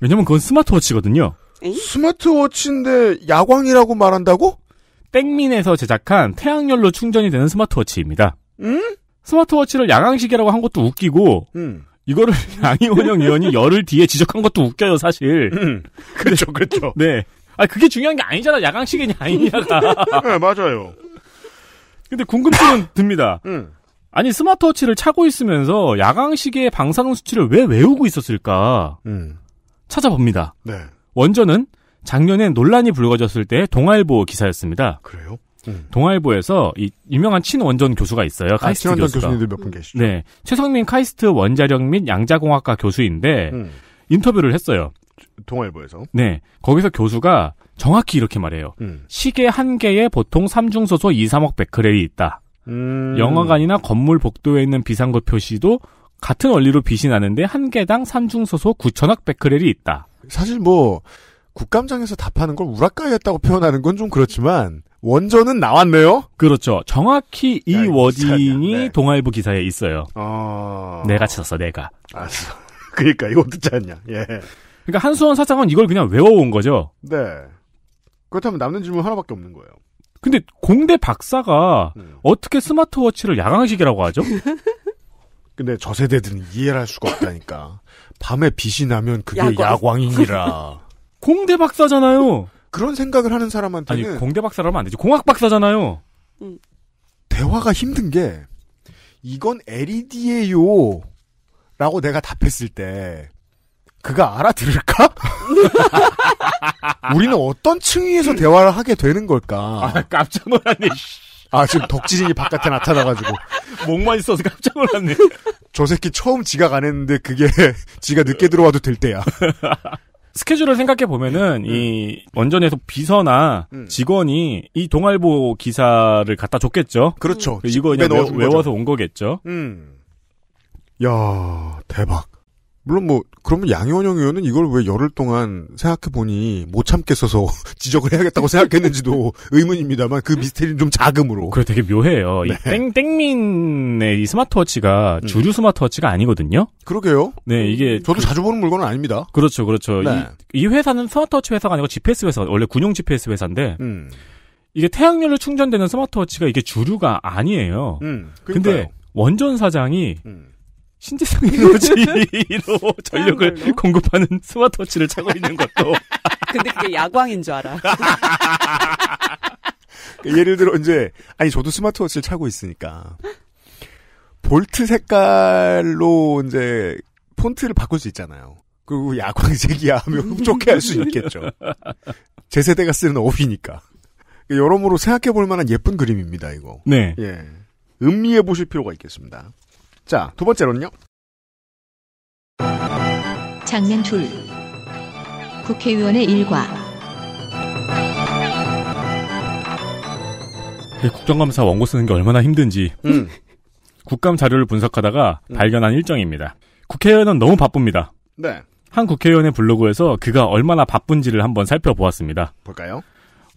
왜냐면 그건 스마트워치거든요. 에이? 스마트워치인데 야광이라고 말한다고? 백민에서 제작한 태양열로 충전이 되는 스마트워치입니다. 음? 스마트워치를 양황시계라고 한 것도 웃기고 음. 이거를 양이원영 의원이 열흘 뒤에 지적한 것도 웃겨요 사실. 음. 그렇죠, 그렇죠. 네, 아 그게 중요한 게 아니잖아. 야광식이냐 아니냐가. 네, 맞아요. 근데 궁금증은 듭니다. 응. 네. 아니 스마트워치를 차고 있으면서 야광시계의 방사능 수치를 왜 외우고 있었을까 음. 찾아봅니다. 네. 원전은 작년에 논란이 불거졌을 때 동아일보 기사였습니다. 그래요? 음. 동아일보에서 이 유명한 친원전 교수가 있어요. 아, 카이스트 친원전 교수가. 교수님들 몇 분 계시죠? 네, 최성민 카이스트 원자력 및 양자공학과 교수인데 음. 인터뷰를 했어요. 동아일보에서. 네. 거기서 교수가 정확히 이렇게 말해요. 음. 시계 한 개에 보통 3중소소 2, 3억 베크렐이 있다. 음. 영화관이나 건물 복도에 있는 비상구 표시도 같은 원리로 빛이 나는데 한 개당 3중소소 9천억 베크렐이 있다. 사실 뭐 국감장에서 답하는 걸우라카이했다고 표현하는 건 좀 그렇지만 원전은 나왔네요. 그렇죠. 정확히 이 야, 워딩이 네. 동아일보 기사에 있어요. 어... 내가 찾았어, 내가. 알았어. 그러니까 이거 어떻게 찾냐 예. 그러니까 한수원 사장은 이걸 그냥 외워온 거죠. 네. 그렇다면 남는 질문 하나밖에 없는 거예요. 근데 공대 박사가 음. 어떻게 스마트워치를 야광식이라고 하죠? 근데 저 세대들은 이해를 할 수가 없다니까. 밤에 빛이 나면 그게 야광. 이니라 공대 박사잖아요. 그런 생각을 하는 사람한테는 아니 공대 박사라면 안 되지. 공학 박사잖아요. 음. 대화가 힘든 게 이건 LED예요. 라고 내가 답했을 때 그가 알아들을까? 우리는 어떤 층위에서 대화를 하게 되는 걸까? 아, 깜짝 놀랐네. 아, 지금 덕지진이 바깥에 나타나가지고. 목만 있어서 깜짝 놀랐네. 저 새끼 처음 지각 안 했는데 그게 지가 늦게 들어와도 될 때야. 스케줄을 생각해 보면은 음. 이 원전에서 비서나 음. 직원이 이 동아일보 기사를 갖다 줬겠죠. 그렇죠. 이거 그냥 외, 외워서 온 거겠죠. 음. 야 대박. 물론 뭐 그러면 양현영 의원은 이걸 왜 열흘 동안 생각해 보니 못 참겠어서 지적을 해야겠다고 생각했는지도 의문입니다만 그 미스테리는 좀 자금으로. 그래 되게 묘해요. 네. 땡 땡민의 이 스마트워치가 음. 주류 스마트워치가 아니거든요. 그러게요. 네 이게 저도 그, 자주 보는 물건은 아닙니다. 그렇죠, 그렇죠. 네. 이, 이, 회사는 스마트워치 회사가 아니고 GPS 회사 원래 군용 GPS 회사인데. 음. 이게 태양열로 충전되는 스마트워치가 이게 주류가 아니에요. 음, 근데 원전 사장이 음. 신재생 에너지로 전력을 걸로? 공급하는 스마트워치를 차고 있는 것도. 근데 그게 야광인 줄 알아. 그 예를 들어 이제 아니 저도 스마트워치를 차고 있으니까 볼트 색깔로 이제 폰트를 바꿀 수 있잖아요. 그리고 야광색이야 하면 흡족해 할수 있겠죠. 제 세대가 쓰는 어이니까 그 여러모로 생각해 볼 만한 예쁜 그림입니다, 이거. 네. 예. 음미해 보실 필요가 있겠습니다. 자, 두 번째로는요. 장면 둘. 국회의원의 일과. 국정감사 원고 쓰는 게 얼마나 힘든지. 음. 국감 자료를 분석하다가 음. 발견한 일정입니다. 국회의원은 너무 바쁩니다. 네. 한 국회의원의 블로그에서 그가 얼마나 바쁜지를 한번 살펴보았습니다. 볼까요?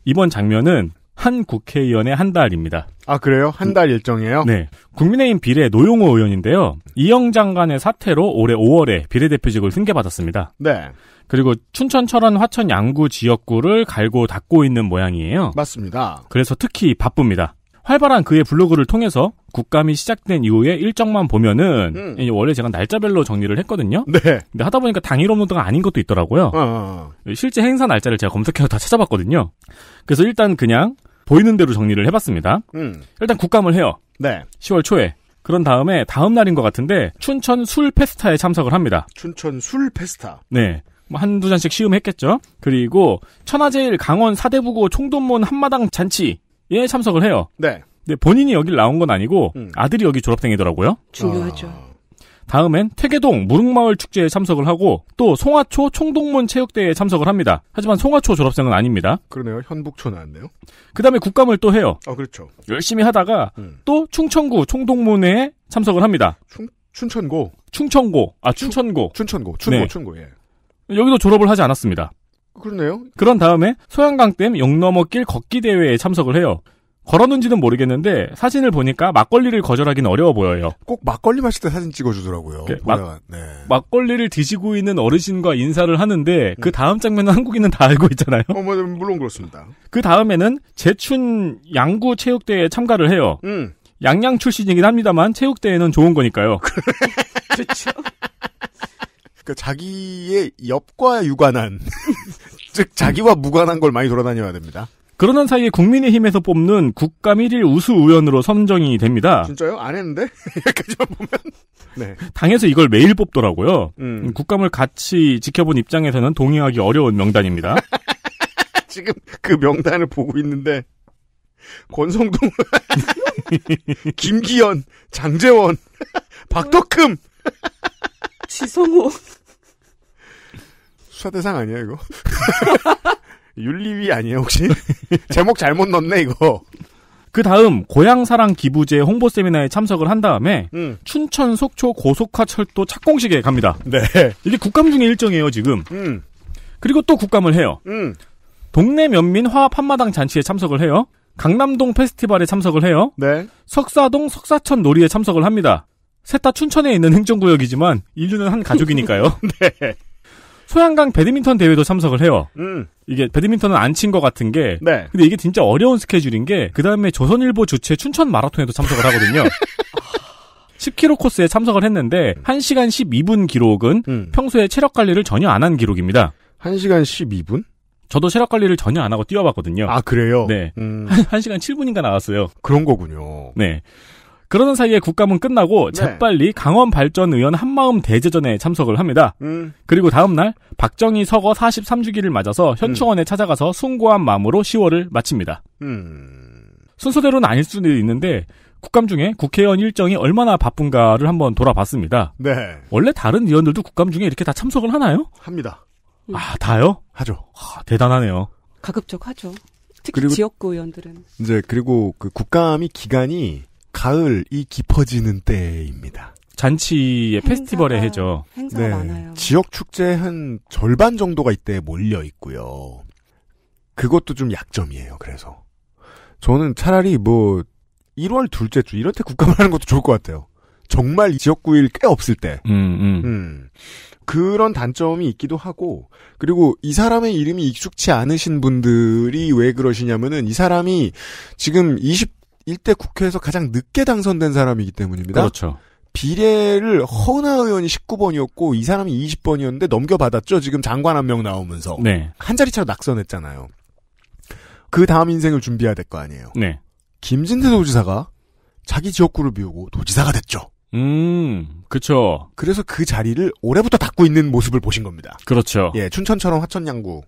이번 장면은 한 국회의원의 한 달입니다. 아 그래요? 한 달 일정이에요? 네. 국민의힘 비례 노용호 의원인데요. 이영 장관의 사태로 올해 5월에 비례대표직을 승계받았습니다. 네. 그리고 춘천, 철원, 화천, 양구 지역구를 갈고 닦고 있는 모양이에요. 맞습니다. 그래서 특히 바쁩니다. 활발한 그의 블로그를 통해서 국감이 시작된 이후에 일정만 보면은 음. 원래 제가 날짜별로 정리를 했거든요. 네. 근데 하다 보니까 당일 업로드가 아닌 것도 있더라고요. 어. 어, 어. 실제 행사 날짜를 제가 검색해서 다 찾아봤거든요. 그래서 일단 그냥 보이는 대로 정리를 해봤습니다. 음. 일단 국감을 해요. 네. 10월 초에. 그런 다음에 다음 날인 것 같은데 춘천 술 페스타에 참석을 합니다. 춘천 술 페스타. 네. 뭐 한두 잔씩 시음했겠죠. 그리고 천하제일 강원 사대부고 총돈문 한마당 잔치에 참석을 해요. 네. 근 본인이 여기 나온 건 아니고 음. 아들이 여기 졸업생이더라고요. 중요하죠. 아... 다음엔 태계동 무릉마을 축제에 참석을 하고 또 송화초 총동문 체육대회에 참석을 합니다. 하지만 송화초 졸업생은 아닙니다. 그러네요. 현북초 나왔네요. 그다음에 국감을 또 해요. 아 그렇죠. 열심히 하다가 음. 또 충청구 총동문회에 참석을 합니다. 충, 춘천고. 충청고. 아 춘천고. 추, 춘천고. 춘고 네. 춘고. 예. 여기도 졸업을 하지 않았습니다. 그러네요. 그런 다음에 소양강댐 영넘어길 걷기 대회에 참석을 해요. 걸었는지는 모르겠는데 사진을 보니까 막걸리를 거절하기는 어려워 보여요. 꼭 막걸리 마실 때 사진 찍어주더라고요. 막, 네. 막걸리를 드시고 있는 어르신과 인사를 하는데 음. 그 다음 장면은 한국인은 다 알고 있잖아요. 어, 뭐, 물론 그렇습니다. 그 다음에는 제춘 양구 체육대회에 참가를 해요. 음. 양양 출신이긴 합니다만 체육대회는 좋은 거니까요. 그렇죠. 그니까 자기의 옆과 유관한 즉 자기와 무관한 걸 많이 돌아다녀야 됩니다. 그러는 사이에 국민의힘에서 뽑는 국감 1일 우수 의원으로 선정이 됩니다. 진짜요? 안 했는데? 여기까지 보면. 네. 당에서 이걸 매일 뽑더라고요. 음. 음. 국감을 같이 지켜본 입장에서는 동의하기 어려운 명단입니다. 지금 그 명단을 보고 있는데 권성동, 김기현, 장재원, 박덕흠, 지성호. 수사대상 아니야 이거? 윤리위 아니에요 혹시? 제목 잘못 넣었네 이거. 그 다음 고향사랑 기부제 홍보 세미나에 참석을 한 다음에 음. 춘천 속초 고속화 철도 착공식에 갑니다. 네. 이게 국감 중에 일정이에요 지금. 음. 그리고 또 국감을 해요. 음. 동네 면민 화합 한마당 잔치에 참석을 해요. 강남동 페스티벌에 참석을 해요. 네. 석사동 석사천 놀이에 참석을 합니다. 셋다 춘천에 있는 행정구역이지만 인류는 한 가족이니까요. 네. 소양강 배드민턴 대회도 참석을 해요. 음. 이게 배드민턴은 안 친 것 같은 게. 네. 근데 이게 진짜 어려운 스케줄인 게, 그 다음에 조선일보 주최 춘천 마라톤에도 참석을 하거든요. 10km 코스에 참석을 했는데, 1시간 음. 12분 기록은 음. 평소에 체력 관리를 전혀 안 한 기록입니다. 1시간 12분? 저도 체력 관리를 전혀 안 하고 뛰어봤거든요. 아, 그래요? 네. 음. 1시간 7분인가 나왔어요. 그런 거군요. 네. 그러는 사이에 국감은 끝나고 네. 재빨리 강원 발전 의원 한마음 대제전에 참석을 합니다. 음. 그리고 다음 날 박정희 서거 43주기를 맞아서 현충원에 음. 찾아가서 숭고한 마음으로 10월을 마칩니다. 음. 순서대로는 아닐 수도 있는데 국감 중에 국회의원 일정이 얼마나 바쁜가를 한번 돌아봤습니다. 네. 원래 다른 의원들도 국감 중에 이렇게 다 참석을 하나요? 합니다. 음. 아, 다요? 하죠. 아, 대단하네요. 가급적 하죠. 특히 지역구 의원들은. 이제 그리고 그 국감이 기간이 가을이 깊어지는 때입니다. 잔치의 페스티벌의 해죠. 행사가 네. 많아요. 지역 축제 한 절반 정도가 이때 몰려 있고요. 그것도 좀 약점이에요. 그래서 저는 차라리 뭐 1월 둘째 주 이런 때 국감을 하는 것도 좋을 것 같아요. 정말 지역구일 꽤 없을 때. 음, 음. 음. 그런 단점이 있기도 하고 그리고 이 사람의 이름이 익숙치 않으신 분들이 왜 그러시냐면은 이 사람이 지금 20 일대 국회에서 가장 늦게 당선된 사람이기 때문입니다. 그렇죠. 비례를 허나 의원이 19번이었고 이 사람이 20번이었는데 넘겨받았죠. 지금 장관 한 명 나오면서 네. 한 자리 차로 낙선했잖아요. 그 다음 인생을 준비해야 될 거 아니에요. 네. 김진태 도지사가 자기 지역구를 비우고 도지사가 됐죠. 음, 그렇죠. 그래서 그 자리를 올해부터 닦고 있는 모습을 보신 겁니다. 그렇죠. 예, 춘천처럼 화천양구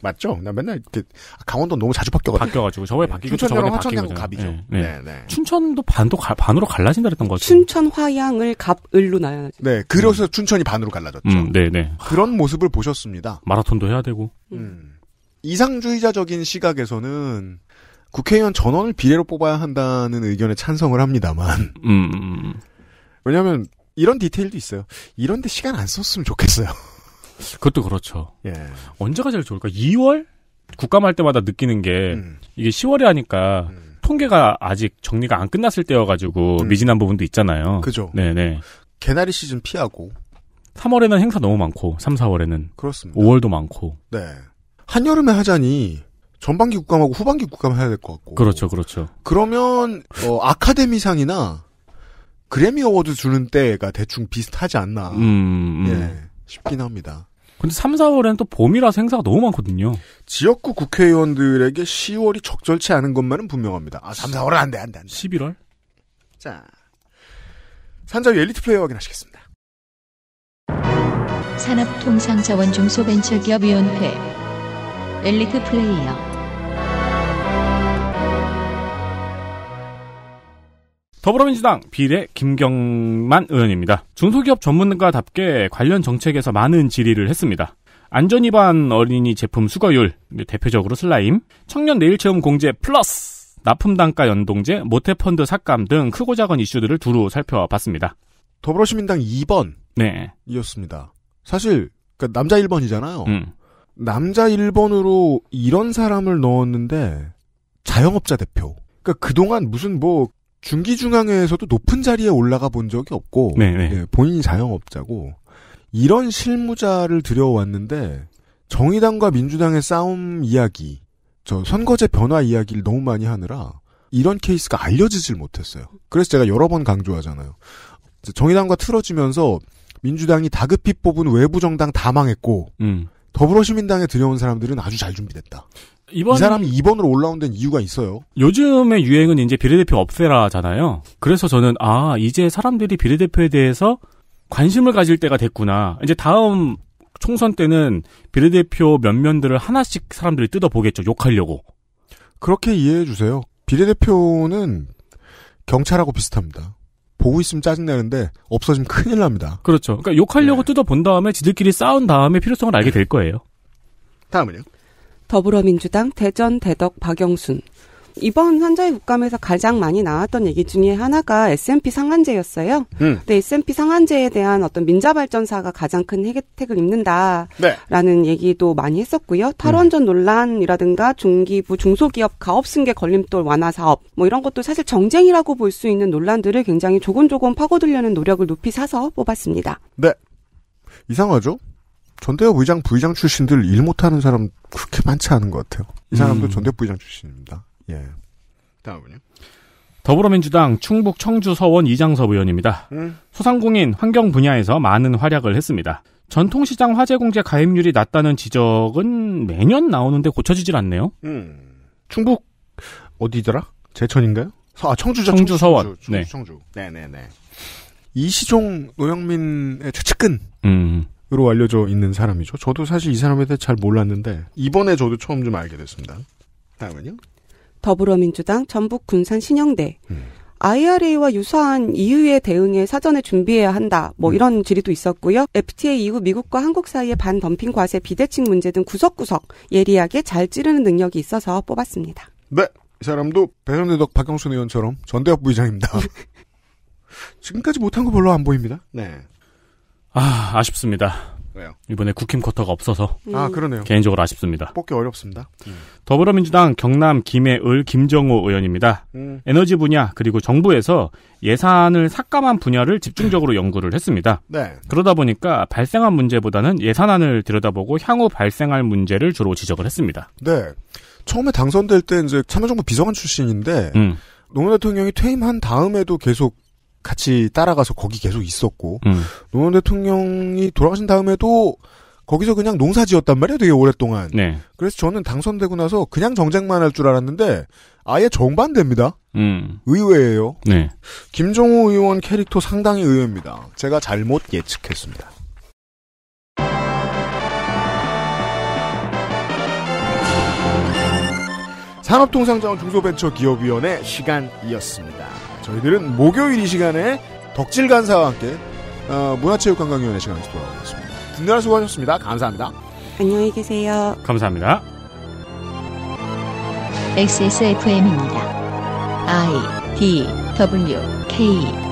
맞죠? 나 맨날 그 강원도 너무 자주 바뀌어가지고 바뀌어가지고 저번에 네. 바뀌고 저번에 바뀌고 갑이죠. 네. 네. 네. 춘천도 반도 가, 반으로 갈라진다 그랬던 거죠. 춘천 화양을 갑을로 나눠. 네, 그래서 음. 춘천이 반으로 갈라졌죠. 음, 네, 네. 그런 모습을 보셨습니다. 마라톤도 해야 되고. 음. 이상주의자적인 시각에서는 국회의원 전원을 비례로 뽑아야 한다는 의견에 찬성을 합니다만. 음. 음, 음. 왜냐하면 이런 디테일도 있어요. 이런데 시간 안 썼으면 좋겠어요. 그것도 그렇죠. 예. 언제가 제일 좋을까? 2월? 국감할 때마다 느끼는 게 음. 이게 10월에 하니까 음. 통계가 아직 정리가 안 끝났을 때여가지고 음. 미진한 부분도 있잖아요. 그죠. 네네. 개나리 시즌 피하고 3월에는 행사 너무 많고 3, 4월에는 그렇습니다. 5월도 많고. 네. 한여름에 하자니 전반기 국감하고 후반기 국감 해야 될 것 같고. 그렇죠, 그렇죠. 그러면 어, 아카데미상이나 그래미 어워드 주는 때가 대충 비슷하지 않나 음, 음. 예, 싶긴 합니다. 근데 3, 4월엔 또 봄이라 행사가 너무 많거든요. 지역구 국회의원들에게 10월이 적절치 않은 것만은 분명합니다. 아, 3, 4월은 안 돼, 안 돼, 안 돼. 11월? 자. 산자위 엘리트 플레이어 확인하시겠습니다. 산업통상자원중소벤처기업위원회 엘리트 플레이어 더불어민주당 비례 김경만 의원입니다. 중소기업 전문가답게 관련 정책에서 많은 질의를 했습니다. 안전위반 어린이 제품 수거율, 대표적으로 슬라임, 청년 내일체험 공제 플러스, 납품단가 연동제, 모태펀드 삭감 등 크고 작은 이슈들을 두루 살펴봤습니다. 더불어시민당 2번. 네. 이었습니다. 사실, 그 남자 1번이잖아요. 음. 남자 1번으로 이런 사람을 넣었는데, 자영업자 대표. 그러니까 그동안 무슨 뭐, 중기중앙회에서도 높은 자리에 올라가 본 적이 없고 네, 네. 네, 본인이 자영업자고 이런 실무자를 들여왔는데 정의당과 민주당의 싸움 이야기, 저 선거제 변화 이야기를 너무 많이 하느라 이런 케이스가 알려지질 못했어요. 그래서 제가 여러 번 강조하잖아요. 정의당과 틀어지면서 민주당이 다급히 뽑은 외부 정당 다 망했고 음. 더불어시민당에 들여온 사람들은 아주 잘 준비됐다. 이번 이 사람이 2번으로 올라온 데는 이유가 있어요. 요즘의 유행은 이제 비례대표 없애라잖아요. 그래서 저는 아 이제 사람들이 비례대표에 대해서 관심을 가질 때가 됐구나. 이제 다음 총선 때는 비례대표 면면들을 하나씩 사람들이 뜯어보겠죠. 욕하려고. 그렇게 이해해 주세요. 비례대표는 경찰하고 비슷합니다. 보고 있으면 짜증내는데 없어지면 큰일 납니다. 그렇죠. 그러니까 욕하려고 네. 뜯어본 다음에 지들끼리 싸운 다음에 필요성을 알게 될 거예요. 다음은요. 더불어민주당 대전 대덕 박영순 이번 선자위 국감에서 가장 많이 나왔던 얘기 중에 하나가 S&P 상한제였어요. 음. 근데 S&P 상한제에 대한 어떤 민자발전사가 가장 큰 혜택을 입는다라는 네. 얘기도 많이 했었고요. 탈원전 음. 논란이라든가 중기부 중소기업 가업승계 걸림돌 완화 사업 뭐 이런 것도 사실 정쟁이라고 볼 수 있는 논란들을 굉장히 조곤조곤 파고들려는 노력을 높이 사서 뽑았습니다. 네. 이상하죠? 전대협 의장, 부의장 출신들 일 못하는 사람 그렇게 많지 않은 것 같아요. 이 사람도 음. 전대협 부의장 출신입니다. 예. 다음은요. 더불어민주당 충북 청주 서원 이장섭 의원입니다. 음. 소상공인 환경 분야에서 많은 활약을 했습니다. 전통시장 화재공제 가입률이 낮다는 지적은 매년 나오는데 고쳐지질 않네요. 음. 충북 어디더라? 제천인가요? 아 청주죠. 청주, 청주 서원. 청주, 청주, 네. 청주. 네네네. 이시종 노영민의 최측근. 음. 으로 알려져 있는 사람이죠. 저도 사실 이 사람에 대해 잘 몰랐는데 이번에 저도 처음 좀 알게 됐습니다. 다음은요. 더불어민주당 전북 군산 신영대 음. IRA와 유사한 EU의 대응에 사전에 준비해야 한다. 뭐 음. 이런 질의도 있었고요. FTA 이후 미국과 한국 사이의 반덤핑 과세 비대칭 문제 등 구석구석 예리하게 잘 찌르는 능력이 있어서 뽑았습니다. 네. 이 사람도 배현대덕 박영순 의원처럼 전대협 부의장입니다. 지금까지 못한 거 별로 안 보입니다. 네. 아, 아쉽습니다. 왜요? 이번에 국힘 쿼터가 없어서. 음. 아, 그러네요. 개인적으로 아쉽습니다. 뽑기 어렵습니다. 음. 더불어민주당 경남 김해을 김정호 의원입니다. 음. 에너지 분야 그리고 정부에서 예산을 삭감한 분야를 집중적으로 연구를 했습니다. 네. 그러다 보니까 발생한 문제보다는 예산안을 들여다보고 향후 발생할 문제를 주로 지적을 했습니다. 네. 처음에 당선될 때 이제 참여정부 비서관 출신인데 음. 노무현 대통령이 퇴임한 다음에도 계속 같이 따라가서 거기 계속 있었고 음. 노무현 대통령이 돌아가신 다음에도 거기서 그냥 농사 지었단 말이에요 되게 오랫동안 네. 그래서 저는 당선되고 나서 그냥 정쟁만 할 줄 알았는데 아예 정반대입니다 음. 의외예요 네. 김종우 의원 캐릭터 상당히 의외입니다 제가 잘못 예측했습니다 산업통상자원 중소벤처기업위원회 시간이었습니다 저희들은 목요일 이 시간에 덕질 간사와 함께 어, 문화체육관광위원회 시간에서 돌아오겠습니다. 듣느라 수고하셨습니다. 감사합니다. 안녕히 계세요. 감사합니다. XSFM입니다. I D W K